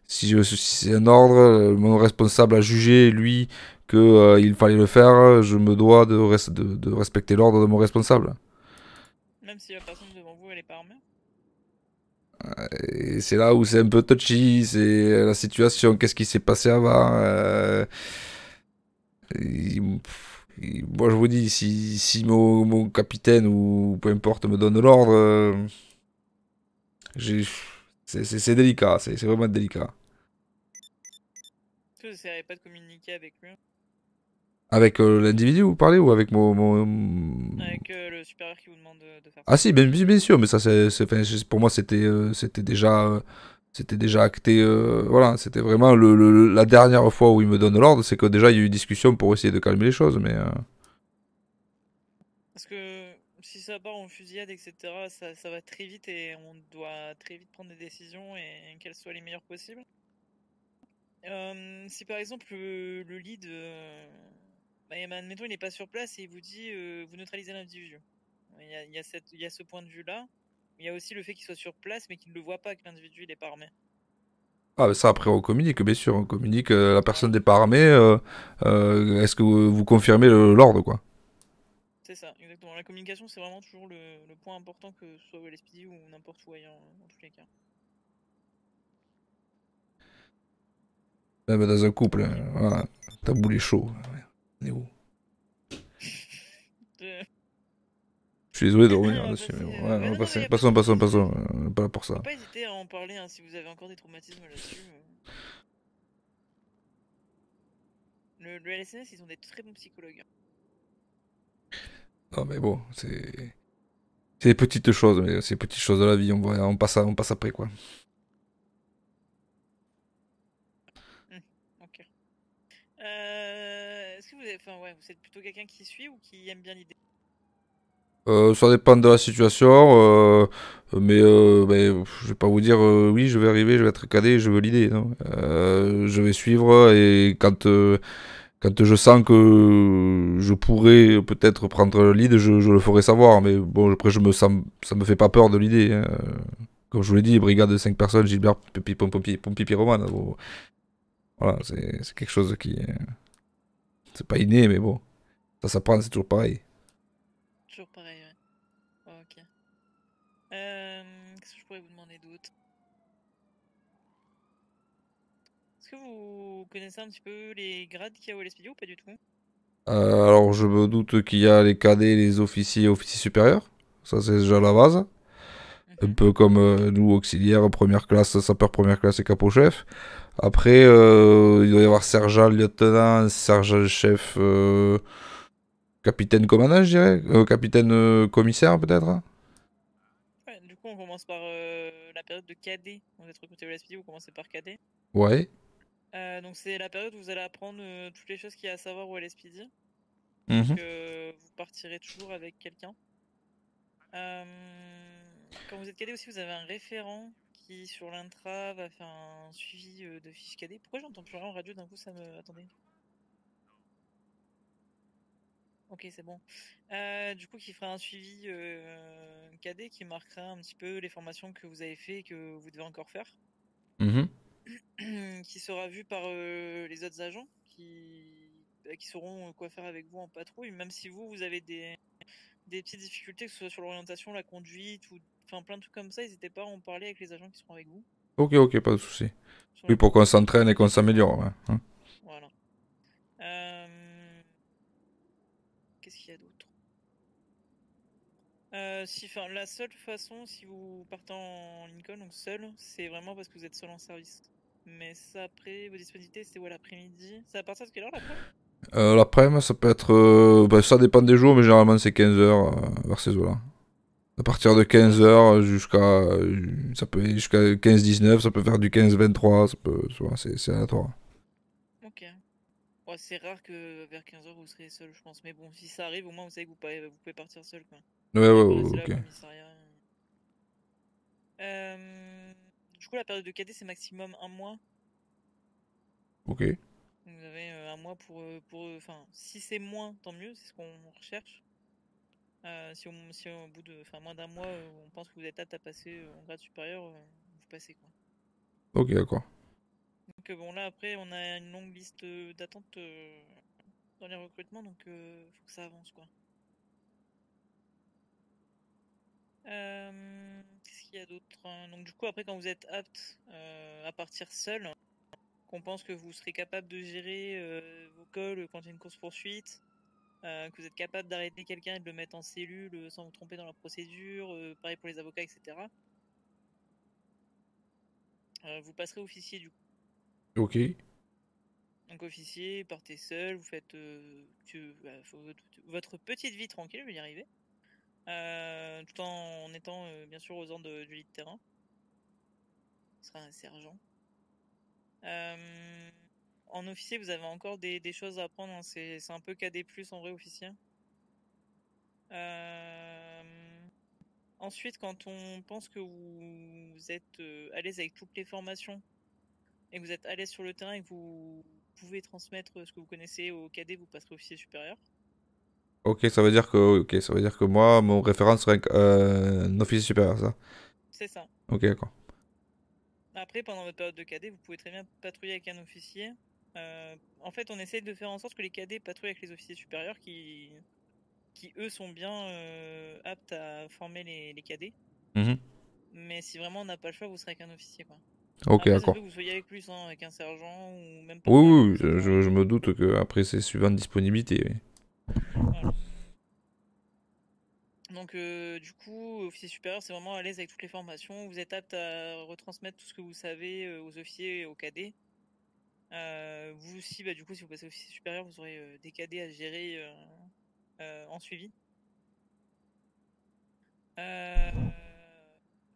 S1: si, c'est un ordre, mon responsable à juger, lui, qu'il euh, fallait le faire, je me dois de, de, respecter l'ordre de mon responsable. Même si la personne devant vous, elle pas armée euh, et c'est là où c'est un peu touchy, c'est la situation, qu'est-ce qui s'est passé avant. Euh, moi je vous dis, si, si mon, capitaine ou peu importe me donne l'ordre, c'est délicat, c'est vraiment délicat.
S2: Est-ce que
S3: vous pas de communiquer avec lui
S1: avec euh, l'individu, vous parlez ou avec mon. Avec euh, le supérieur qui vous demande de, faire ça. Ah, si, bien, bien sûr, mais ça, c'est, pour moi, c'était, euh, déjà, c'était déjà acté. voilà, c'était vraiment le, la dernière fois où il me donne l'ordre, c'est que déjà, il y a eu discussion pour essayer de calmer les choses, mais. Parce que si ça part en
S3: fusillade, etc., ça, ça va très vite et on doit très vite prendre des décisions et, qu'elles soient les meilleures possibles. si par exemple le, lead bah, admettons, il n'est pas sur place et il vous dit euh, vous neutralisez l'individu. Il y a, ce point de vue-là. Il y a aussi le fait qu'il soit sur place mais qu'il ne le voit pas, que l'individu n'est pas armé.
S1: Ah, bah, ça, après, on communique, bien sûr. On communique, euh, la personne n'est pas armée. Euh, est-ce que vous, confirmez l'ordre, quoi
S3: C'est ça, exactement. La communication, c'est vraiment toujours le, point important, que ce soit au ou n'importe où ailleurs, hein, en tous les cas.
S1: dans un couple, hein, voilà. Tabou les on Je suis désolé de ah, revenir là-dessus, mais bon. Ouais, passons, passons, passons, passons, pas là euh, pour ça. pas hésiter à en parler hein, si vous avez encore des traumatismes là-dessus. Euh.
S3: Le, LSNS, ils ont des très bons psychologues.
S1: Hein. Non, mais bon, c'est. C'est des petites choses, mais c'est des petites choses de la vie, on, on, passe, on passe après quoi.
S3: enfin, vous êtes plutôt
S1: quelqu'un qui suit ou qui aime bien l'idée euh, ça dépend de la situation, euh, mais, euh, mais je vais pas vous dire euh, oui, je vais arriver, je vais être cadet, je veux l'idée. je vais suivre et quand, quand je sens que je pourrais peut-être prendre le je, le ferai savoir. Mais bon, après, je me ça me fait pas peur de l'idée. Hein. Comme je vous l'ai dit, brigade de 5 personnes, Gilbert, Pompi, Pompi, Pompi, Pyroman. Voilà, c'est quelque chose qui. C'est pas inné, mais bon. Ça s'apprend, c'est toujours pareil. Toujours pareil, ouais. ok. Euh, qu'est-ce que je pourrais vous demander d'autre Est-ce que vous connaissez un petit peu les grades qu'il y a au LSPD ou pas du tout euh, Alors, je me doute qu'il y a les cadets, les officiers et officiers supérieurs. Ça, c'est déjà la base un peu comme euh, nous, auxiliaires, première classe, sapeur première classe et capot-chef. Après, euh, il doit y avoir sergent, lieutenant, sergent-chef, euh, capitaine commandant, je dirais, capitaine commissaire peut-être. Hein. ouais, du coup, on commence par la période de cadet. Vous êtes recruté au LSPD, vous commencez par cadet. Ouais.
S3: donc c'est la période où vous allez apprendre toutes les choses qu'il y a à savoir au LSPD. Mhm. Parce que vous partirez toujours avec quelqu'un. Euh... Quand vous êtes cadet aussi, vous avez un référent qui, sur l'intra, va faire un suivi euh, de fiches cadet. Pourquoi j'entends plus rien en radio d'un coup Ça me. Attendez. Ok, c'est bon. Euh, du coup, qui fera un suivi euh, cadet qui marquera un petit peu les formations que vous avez fait et que vous devez encore faire.
S2: Mm-hmm.
S3: qui sera vu par les autres agents qui, bah, qui sauront quoi faire avec vous en patrouille, même si vous, vous avez des, des petites difficultés, que ce soit sur l'orientation, la conduite ou Enfin, plein de trucs comme ça, n'hésitez pas à en parler avec les agents qui seront avec vous.
S1: Ok, ok, pas de souci. Oui, pour qu'on s'entraîne et qu'on s'améliore. Hein. voilà. Euh...
S3: Qu'est-ce qu'il y a d'autre euh, si, enfin, La seule façon, si vous partez en Lincoln, donc seul,
S2: c'est vraiment parce que vous êtes seul en service. Mais ça, après, vos disponibilités, c'est ouais, l'après-midi C'est à partir
S1: de quelle heure l'après euh, L'après-midi, ça peut être. Euh, bah, ça dépend des jours, mais généralement, c'est 15h euh, vers ces eaux-là à partir de 15h jusqu'à ça peut jusqu'à 15-19, ça peut faire du 15-23, ça peut c'est trois.
S3: OK. Ouais, c'est rare que vers 15h vous serez seul, je pense, mais bon, si ça arrive, au moins vous savez que vous pouvez, partir seul quoi.
S2: Ouais ouais, ouais, OK.
S3: Euh, du coup, la période de cadet c'est maximum un mois. OK. Vous avez euh, un mois pour, euh, pour enfin, si c'est moins, tant mieux, c'est ce qu'on recherche. Euh, si, on, si au bout de moins d'un mois, euh, on pense que vous êtes apte à passer euh, en grade supérieur, vous passez. Quoi. Ok, d'accord. Donc bon, là, après, on a une longue liste d'attente dans les recrutements, donc il faut que ça avance, quoi. Qu'est-ce qu'il y a d'autre hein? Donc du coup, après, quand vous êtes apte à partir seul, qu'on pense que vous serez capable de gérer vos cols quand il y a une course poursuite, euh, que vous êtes capable d'arrêter quelqu'un et de le mettre en cellule euh, sans vous tromper dans la procédure, euh, pareil pour les avocats, etc. vous passerez officier du coup. Ok. Donc officier, partez seul, vous faites bah, votre petite vie tranquille, je vais y arriver. tout en étant bien sûr aux ordres du lit de terrain. Ce sera un sergent. Euh... En officier, vous avez encore des, choses à apprendre. Hein. C'est, un peu KD, en vrai, officier. Euh, ensuite, quand on pense que vous, êtes euh, à l'aise avec toutes les formations et que vous êtes à l'aise sur le terrain et que vous pouvez transmettre ce que vous connaissez au KD, vous passerez officier supérieur.
S1: Ok, ça veut dire que, okay, ça veut dire que moi, mon référent serait euh, un officier supérieur, ça C'est ça. Ok, d'accord. Après, pendant votre période de cadet, vous pouvez très
S3: bien patrouiller avec un officier euh, en fait, on essaie de faire en sorte que les cadets patrouillent avec les officiers supérieurs qui, qui eux, sont bien euh, aptes à former
S2: les, cadets. Mhm. Mais si vraiment on n'a pas le
S1: choix, vous serez qu'un officier. Ok, d'accord. Vous soyez avec plus, hein, avec un sergent ou même Oui, oui, je, me doute que après c'est suivant de disponibilité.
S3: Donc, euh, du coup, officier supérieur, c'est vraiment à l'aise avec toutes les formations. Vous êtes apte à retransmettre tout ce que vous savez aux officiers et aux cadets. Euh, vous aussi, bah, du coup, si vous passez au officier supérieur, vous aurez euh, des cadets à gérer euh, en suivi.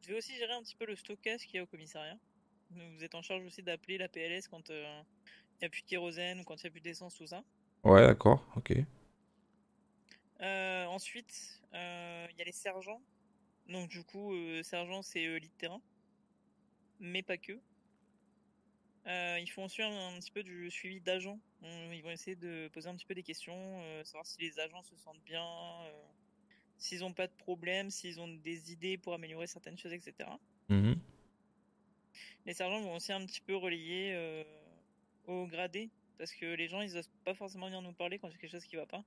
S3: je vais aussi gérer un petit peu le stockage qu'il y a au commissariat. vous êtes en charge aussi d'appeler la PLS quand il n'y a plus de kérosène ou quand il n'y a plus d'essence, tout ça.
S1: Ouais, d'accord, ok.
S3: ensuite, il y a les sergents. Donc du coup, sergent, c'est lit de terrain. Mais pas que ils font aussi un, petit peu du suivi d'agents. Ils vont essayer de poser un petit peu des questions, euh, savoir si les agents se sentent bien, euh, s'ils n'ont pas de problème, s'ils ont des idées pour améliorer certaines choses, etc. Mhm. Les sergents vont aussi un petit peu relayer euh, au gradé, parce que les gens, ils n'osent pas forcément venir nous parler quand il y a quelque chose qui ne va pas.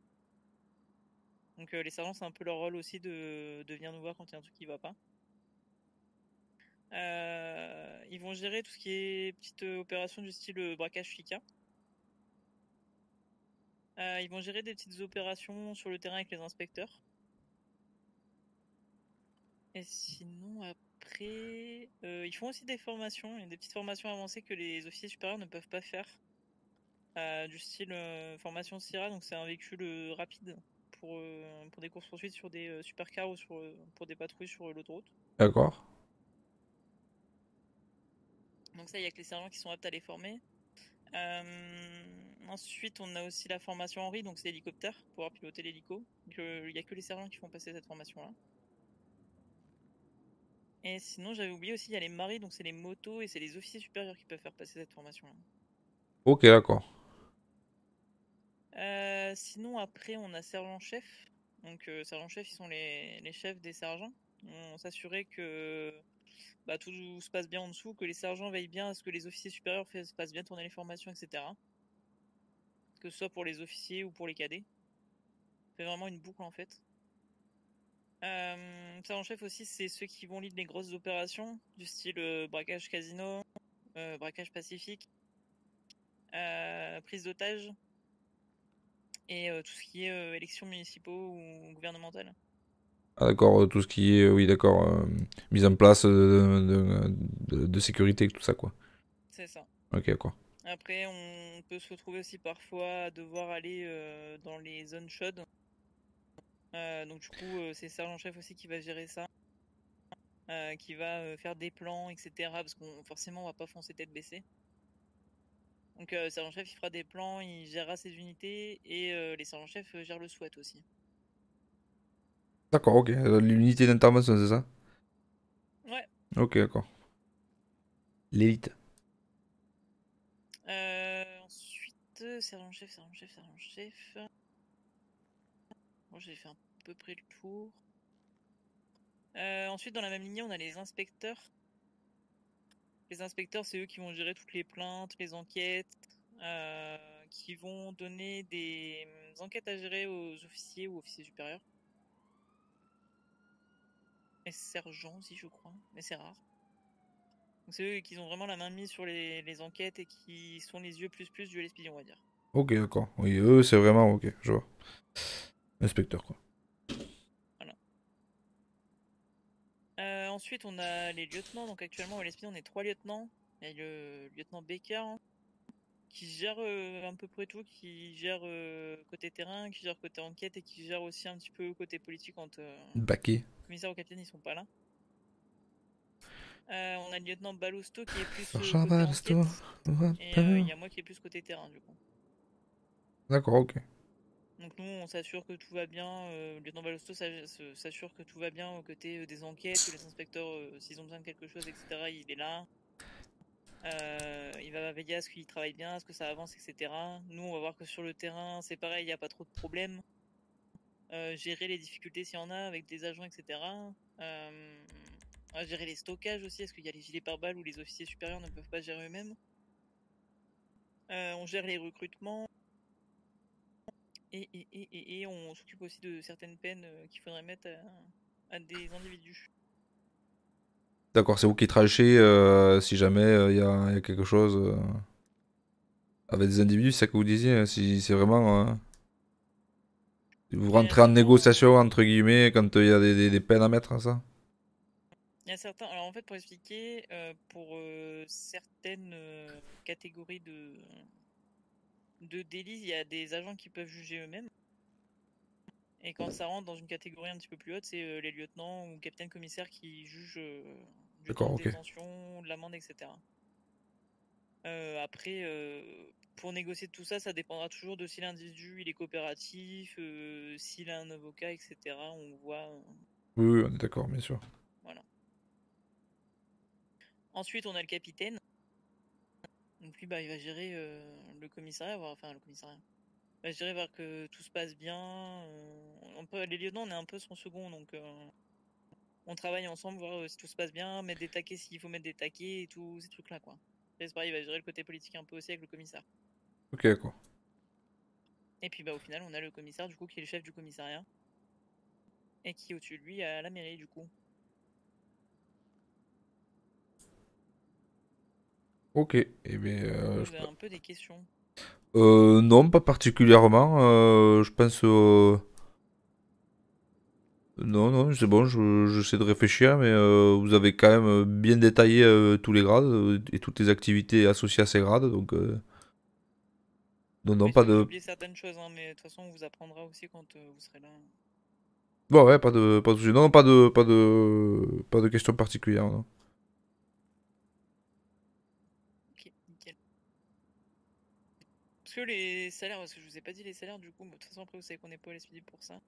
S3: Donc les sergents, c'est un peu leur rôle aussi de, de venir nous voir quand il y a un truc qui ne va pas. Euh, ils vont gérer tout ce qui est petite euh, opération du style euh, braquage FICA. ils vont gérer des petites opérations sur le terrain avec les inspecteurs. Et sinon, après, ils font aussi des formations. des petites formations avancées que les officiers supérieurs ne peuvent pas faire. du style formation SIRA, donc c'est un véhicule rapide pour, pour des courses poursuites sur des supercars ou pour des patrouilles sur l'autoroute. D'accord. Donc ça, il y a que les sergents qui sont aptes à les former. Euh, ensuite, on a aussi la formation Henri, donc c'est l'hélicoptère, pour pouvoir piloter l'hélico. Euh, il n'y a que les sergents qui font passer cette formation-là. Et sinon, j'avais oublié aussi, il y a les maris, donc c'est les motos et c'est les officiers supérieurs qui peuvent faire passer cette formation-là.
S1: Ok, d'accord.
S3: Euh, sinon, après, on a sergent-chef. Donc, sergent-chef, ils sont les, les, chefs des sergents. On s'assurait que bah, tout se passe bien en dessous, que les sergents veillent bien à ce que les officiers supérieurs fassent bien tourner les formations, etc. Que ce soit pour les officiers ou pour les cadets. c'est vraiment une boucle en fait. Euh, en chef aussi, c'est ceux qui vont lire les grosses opérations, du style euh, braquage casino, euh, braquage pacifique, euh, prise d'otage, et tout ce qui est élections municipaux ou gouvernementales.
S1: Ah, d'accord, euh, tout ce qui est, euh, oui, d'accord, euh, mise en place de, de, et sécurité, tout ça, quoi. C'est ça. Ok, quoi?
S2: Après, on peut se retrouver aussi parfois
S3: à devoir aller dans les zones chaudes. donc, du coup, c'est le sergent-chef aussi qui va gérer ça, qui va faire des plans, etc. Parce qu'on forcément, on va pas foncer tête baissée. Donc, le sergent-chef, il fera des plans, il gérera ses unités et les sergents-chefs gèrent le SWAT aussi.
S1: D'accord, ok. Euh, l'unité d'intervention, c'est ça Ouais. Ok, d'accord. L'élite.
S3: Euh, ensuite, sergent-chef, sergent-chef, sergent-chef. Bon, j'ai fait à peu près le tour. Euh, ensuite, dans la même ligne, on a les inspecteurs. Les inspecteurs, c'est eux qui vont gérer toutes les plaintes, les enquêtes, qui vont donner des hum, enquêtes à gérer aux officiers ou officiers supérieurs et sergent aussi, je crois, mais c'est rare. c'est eux qui ont vraiment la main mise sur les, enquêtes et
S1: qui sont les yeux plus plus du LSPD, on va dire. Ok, d'accord. Oui, eux, c'est vraiment ok, je vois. Inspecteur, quoi.
S3: Euh, ensuite, on a les lieutenants. Donc actuellement, au LSPD, on est trois lieutenants. Il y a le lieutenant Baker, hein, qui gère euh, un à peu près tout, qui gère euh, côté terrain, qui gère côté enquête et qui gère aussi un petit peu côté politique Baquet commissaire au capitaine, ils sont pas là. Euh, on a le lieutenant Balousto qui est plus. côté Balousto. Et euh, il hein. y a moi qui est plus côté terrain, du coup.
S1: D'accord, ok. Donc nous, on s'assure que tout
S3: va bien. Euh, le lieutenant Balousto s'assure que tout va bien au côté des enquêtes, les inspecteurs, s'ils ont besoin de quelque chose, etc., il est là. il va veiller à ce qu'il travaille bien, à ce que ça avance, etc. Nous, on va voir que sur le terrain, c'est pareil, il n'y a pas trop de problèmes. Euh, gérer les difficultés s'il y en a avec des agents, etc. Euh, gérer les stockages aussi, est-ce qu'il y a les gilets pare-balles où les officiers supérieurs ne peuvent pas gérer eux-mêmes euh, On gère les recrutements. Et, on s'occupe aussi de certaines peines qu'il faudrait mettre à, des individus.
S1: D'accord, c'est vous qui trachez si jamais il y, a quelque chose avec des individus, c'est ça que vous disiez, hein, si c'est vraiment hein. Vous rentrez en négociation, entre guillemets, quand il y a des, peines à mettre, hein, ça
S2: il y a certains. Alors en fait, pour expliquer, euh,
S3: pour euh, certaines euh, catégories de de délits, il y a des agents qui peuvent juger eux-mêmes. Et quand ça rentre dans une catégorie un petit peu plus haute, c'est les lieutenants ou capitaines commissaires qui jugent du de l'amende, etc. après, pour négocier tout ça, ça dépendra toujours de si l'individu il est coopératif, euh, s'il a un avocat, etc. On voit.
S1: Oui, on est d'accord, bien sûr.
S3: Voilà. Ensuite, on a le capitaine. Donc lui, bah, il va gérer euh, le commissariat, voire, enfin le commissariat. Il va gérer voir que tout se passe bien. Euh, on peut, les lieutenants, on est un peu son second, donc on travaille ensemble, voir si tout se passe bien, mettre des taquets s'il faut mettre des taquets et tout, ces trucs-là, quoi. il va gérer le côté politique un peu aussi avec le commissaire. Ok, quoi. Et puis bah, au final, on a le commissaire, du coup, qui est le chef du commissariat. Et qui au-dessus de lui à la mairie, du coup.
S1: Ok, et eh bien. Euh, vous
S3: un peu des questions
S1: euh, Non, pas particulièrement. Euh, je pense. Non, non, c'est bon, je, je, de réfléchir, mais vous avez quand même bien détaillé tous les grades et toutes les activités associées à ces grades, donc non, non, pas de. oublié
S3: certaines choses, hein, mais de toute façon, on vous apprendra aussi quand euh, vous serez là.
S1: Bon, ouais, pas de, pas de, non, pas de, pas de, pas de questions particulières. Non.
S3: Ok, nickel. Parce que les salaires, parce que je vous ai pas dit les salaires du coup, de toute façon après vous savez qu'on n'est pas à l'SPD pour ça.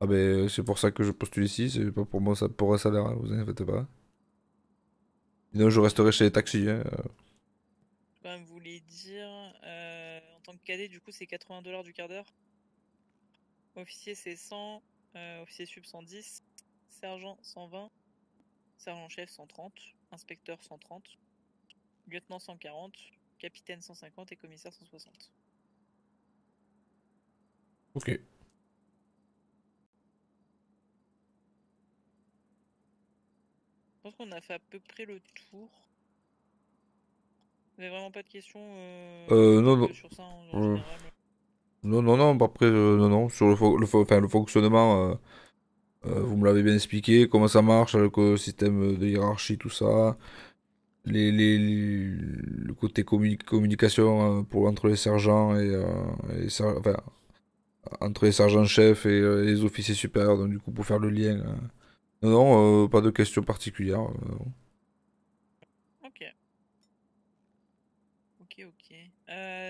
S1: Ah ben c'est pour ça que je postule ici, c'est pas pour moi ça pour un salaire, hein, vous inquiétez pas. Sinon je resterai chez les taxis. Hein. Euh. Je vais quand vous les dire.
S3: Euh tant cadet, du coup, c'est 80 dollars du quart d'heure. Officier, c'est 100. Euh, officier sub, 110. Sergent, 120. Sergent-chef, 130. Inspecteur, 130. Lieutenant, 140. Capitaine, 150. Et commissaire, 160. Ok. Je pense qu'on a fait à peu près le tour n'avez vraiment pas de questions euh, euh, non, non. sur ça
S1: Non, non, non, après, euh, non, non, sur le, le, le fonctionnement, vous me l'avez bien expliqué, comment ça marche avec le système de hiérarchie, tout ça. Les, les, le côté communication pour, entre les sergents et, enfin, entre les sergents-chefs et les officiers supérieurs, donc du coup pour faire le lien. non, non pas de questions particulières.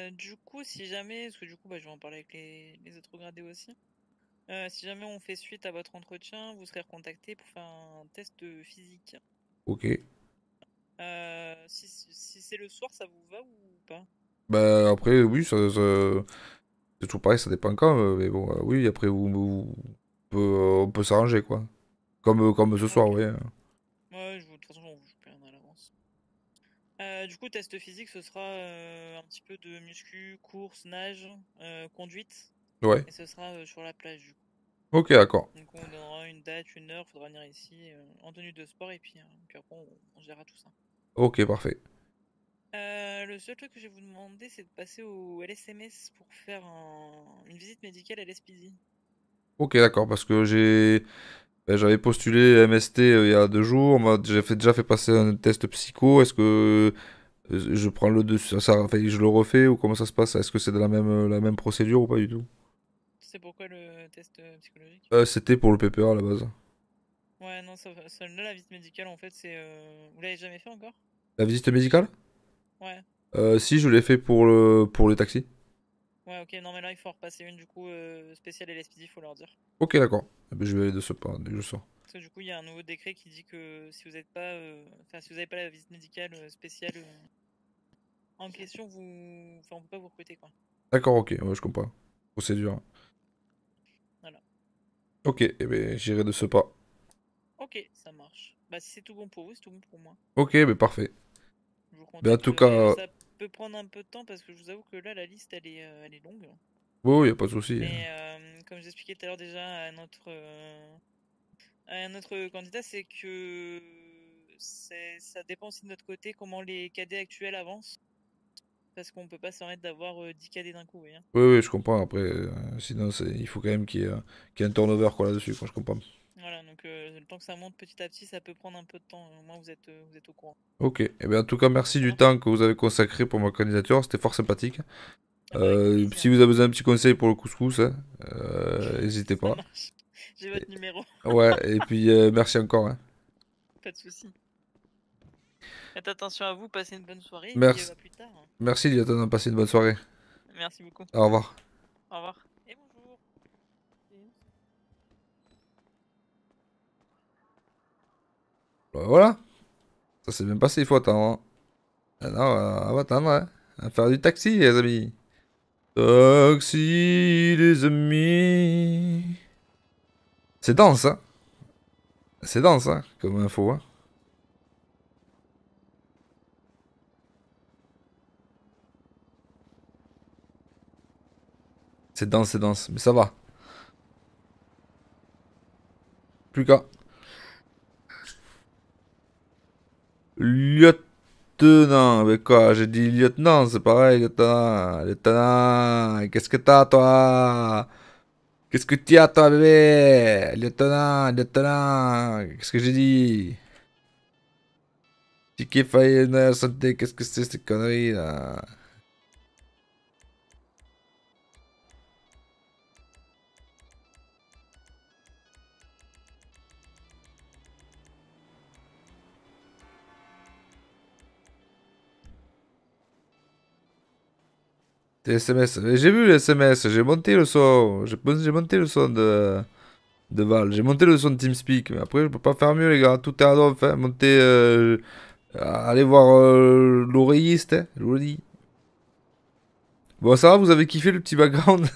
S3: Euh, du coup, si jamais, parce que du coup, bah, je vais en parler avec les, autres gradés aussi. Euh, si jamais on fait suite à votre entretien, vous serez recontacté pour faire un test physique. Ok. Euh,
S1: si, c'est le soir, ça vous va ou pas Bah après, oui, c'est tout pareil, ça dépend quand. Mais bon, oui, après, vous, on peut, s'arranger, quoi. Comme, comme ce soir, oui. Hein. Euh, du coup,
S3: test physique, ce sera euh, un petit peu de muscu, course, nage, euh, conduite. Ouais. Et ce sera sur la plage, du coup. Ok, d'accord. Donc on donnera une date, une heure, faudra
S1: venir ici en tenue de sport et puis, hein, après on, gérera tout ça. Ok, parfait.
S3: le seul truc que je vais vous demander, c'est de passer au LSMS pour faire une visite médicale
S1: à l'SPD. Ok, d'accord, parce que j'ai. Ben, j'avais postulé MST il y a deux jours, j'ai déjà fait passer un test psycho. Est-ce que euh, je prends le dessus, ça, enfin, je le refais ou comment ça se passe Est-ce que c'est de la même, euh, la même procédure ou pas du tout C'est pourquoi
S3: le test euh, psychologique
S1: euh, C'était pour le PPA à la base.
S3: Ouais, non, ça, là, la visite médicale, en fait, c'est. Euh... Vous l'avez jamais fait encore
S1: La visite médicale Ouais. Euh, si, je l'ai fait pour, le, pour les taxis.
S3: Ouais, ok, non, mais là, il faut repasser une, du coup, spéciale et l'SPD, il faut leur dire.
S1: Ok, d'accord. Eh ben, je vais aller de ce que je sors.
S3: Parce que du coup, il y a un nouveau décret qui dit que si vous pas, euh, si vous n'avez pas la visite médicale euh, spéciale euh, en question, vous, ne peut pas vous recruter, quoi.
S1: D'accord, ok, je comprends. Procédure. Voilà. Ok, et eh ben, j'irai de ce pas.
S3: Ok, ça marche. Bah, si c'est tout bon pour vous, c'est tout bon pour moi.
S1: Ok, mais ben, parfait.
S3: Je vous ben, en tout cas. Ça peut prendre un peu de temps parce que je vous avoue que là, la liste, elle est, longue.
S1: Oui, il n'y a pas de souci. Mais
S3: comme j'expliquais tout à l'heure déjà à notre, un autre candidat, c'est que ça dépend aussi de notre côté comment les cadets actuels avancent. Parce qu'on peut pas s'arrêter d'avoir 10 euh, cadets d'un coup.
S2: Oui, hein. oui,
S1: oui, je comprends. Après, euh, sinon, il faut quand même qu'il y, ait un turnover là-dessus. je comprends. Voilà, donc euh, le temps que ça monte petit à petit, ça peut prendre un peu de temps. Au moins, vous êtes, au courant. Ok. Eh en tout cas, merci du temps que vous avez consacré pour ma candidature. C'était fort sympathique. Ah bah, si vous avez besoin d'un petit conseil pour le couscous, hein, n'hésitez pas.
S3: J'ai votre numéro. Euh, ouais, et
S1: puis euh, merci encore. Hein.
S3: Pas de soucis. Faites attention à vous, passez une bonne soirée. Merci. Et euh, plus tard. Hein.
S1: Merci, passez une bonne soirée. Merci beaucoup. Au revoir.
S3: Au revoir. Et bonjour.
S1: Bah, voilà. Ça s'est bien passé, il faut attendre. Hein. Non, on va attendre. Hein. On va faire du taxi, les amis. Taxi, les amis. C'est dense, hein C'est dense, hein, comme info, hein C'est dense, c'est dense, mais ça va. Plus qu'à. Lieutenant, mais quoi, j'ai dit lieutenant, c'est pareil, lieutenant, lieutenant, qu'est-ce que t'as, toi Qu'est-ce que tu as, toi, bébé Lieutenant, lieutenant Qu'est-ce que j'ai dit Ticket Fire santé, qu'est-ce que c'est, ces conneries, là SMS. J'ai vu les SMS, j'ai monté le son. J'ai monté le son de, de Val. J'ai monté le son de TeamSpeak. Mais après, je peux pas faire mieux, les gars. Tout est à droite, Hein. Monter. Euh, Allez voir euh, l'oreilliste, hein, je vous le dis. Bon, ça va, vous avez kiffé le petit background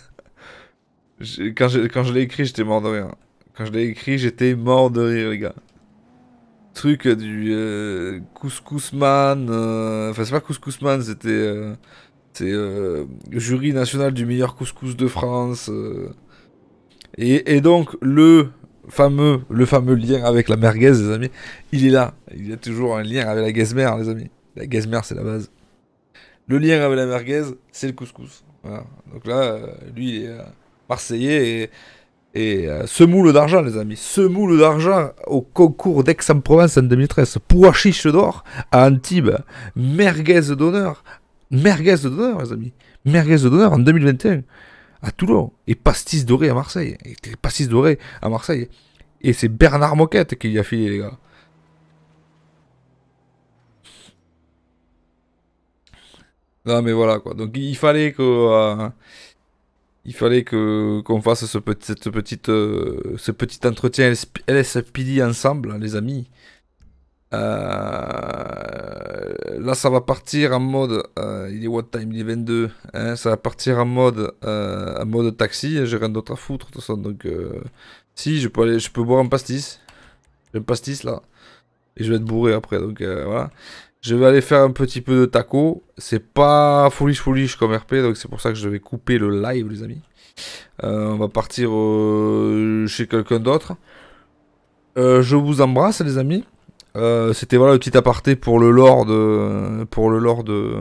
S1: quand, je, quand je l'ai écrit, j'étais mort de rire. Quand je l'ai écrit, j'étais mort de rire, les gars. Truc du euh, couscousman. Enfin, c'est pas couscousman, c'était. C'est euh, jury national du meilleur couscous de France. Euh. et, donc, le fameux, le fameux lien avec la merguez, les amis, il est là. Il y a toujours un lien avec la gazmer, hein, les amis. La gazmer, c'est la base. Le lien avec la merguez, c'est le couscous. Donc là, euh, lui, il est euh, marseillais et, et moule d'argent, les amis. moule d'argent au concours d'Aix-en-Provence en 2013. Pois chiche d'or à Antibes. Merguez d'honneur merguez de donneur, les amis. Merguez de donneur en 2021 à Toulon et pastis doré à Marseille. Et pastis doré à Marseille. Et c'est Bernard Moquette qui y a filé, les gars. Non, mais voilà quoi. Donc il fallait que. Euh, il fallait que qu'on fasse cette petite, euh, ce petit entretien LSPD ensemble, les amis. Euh, là, ça va partir en mode. Euh, il est what time Il est 22. Hein, ça va partir en mode, euh, en mode taxi. Hein, j'ai rien d'autre à foutre, Donc, si, je peux, aller, je peux boire un pastis. J'ai un pastis là. Et je vais être bourré après. Donc, voilà. Je vais aller faire un petit peu de taco. C'est pas foolish foolish comme RP, donc c'est pour ça que je vais couper le live, les amis. on va partir chez quelqu'un d'autre. je vous embrasse, les amis. Euh, c'était voilà le petit aparté pour le lore de pour le lore de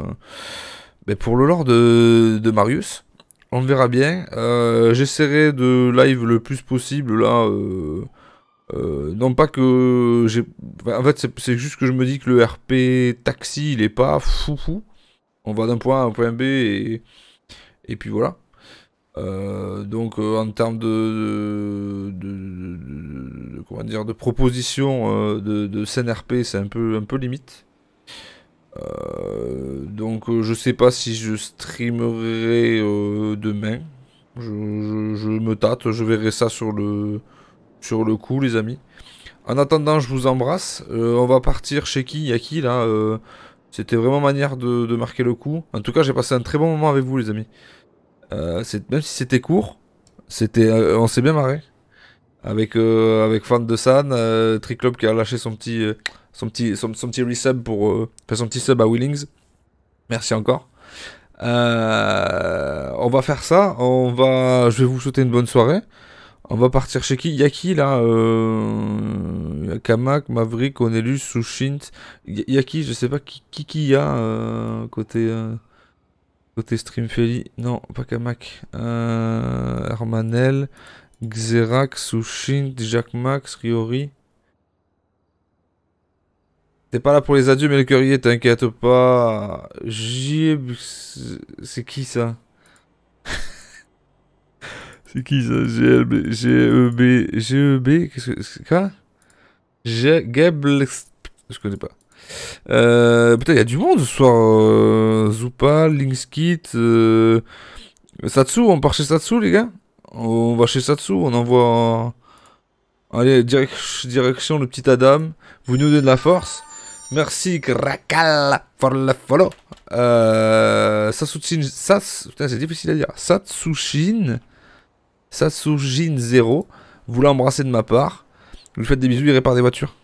S1: ben, pour le lore de, Marius. On verra bien. Euh, j'essaierai de live le plus possible là. Euh, non pas que j'ai. En fait c'est juste que je me dis que le RP taxi il est pas fou. On va d'un point A à un point B et et puis voilà. donc en termes de, de dire, de propositions euh, de, de RP, c'est un peu, un peu limite. Euh, donc je euh, je sais pas si je streamerai demain. Je, me tâte, je verrai ça sur le, sur le coup les amis. En attendant, je vous embrasse. on va partir chez qui Il y a qui là C'était vraiment manière de, marquer le coup. En tout cas, j'ai passé un très bon moment avec vous les amis. même si c'était court, c'était, on s'est bien marré avec, euh, avec Fan de San, euh, Triclop qui a lâché son petit, euh, son petit, son, petit resub pour, euh, son petit sub à Willings. Merci encore. on va faire ça. On va, je vais vous souhaiter une bonne soirée. On va partir chez qui Il y a qui là Il y a Kamak, Maverick, Onelus, Sushint. Il y a qui Je sais pas qui qui, y a côté côté Streamfeli. Non, pas Kamak. Hermanel. Xerac, Sushin, Jack Max, Riori. T'es pas là pour les adieux, mais le currier t'inquiète pas. J... C'est qui ça C'est qui ça GEB, GEB e Qu'est-ce que c'est Quoi Je connais pas. Euh, putain, il y du monde ce soir. Euh, Zupa, Linkskit, euh, Satsu, on part chez Satsu, les gars on va chez Satsu, on envoie Allez, direction le petit Adam. Vous nous donnez de la force. Merci Krakal pour le follow. Euh, c'est difficile à dire. Satsushin, Satsushin 0, vous l'embrassez de ma part. Vous lui faites des bisous, il répare des voitures.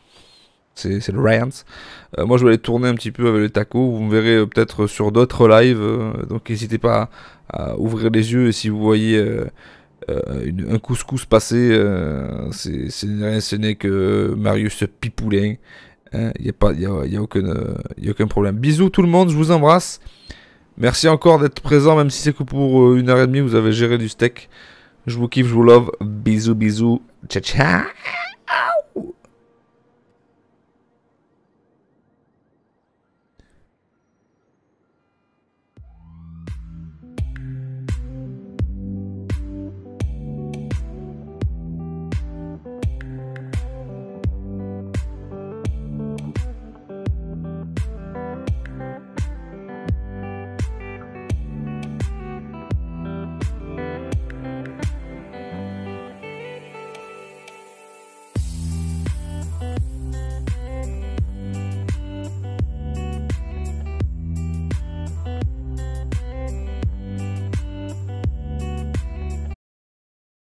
S1: C'est le Ryans. Euh, moi je vais aller tourner un petit peu avec les tacos. vous me verrez euh, peut-être sur d'autres lives. Euh, donc n'hésitez pas à, à, ouvrir les yeux et si vous voyez euh, un couscous passé, euh, c'est rien, ce n'est que Marius Pipoulin. Hein. Il n'y a, pas, a, aucun, euh, a aucun problème. Bisous tout le monde, je vous embrasse. Merci encore d'être présent, même si c'est que pour une heure et demie, vous avez géré du steak. Je vous kiffe, je vous love. Bisous, bisous. Ciao, ciao.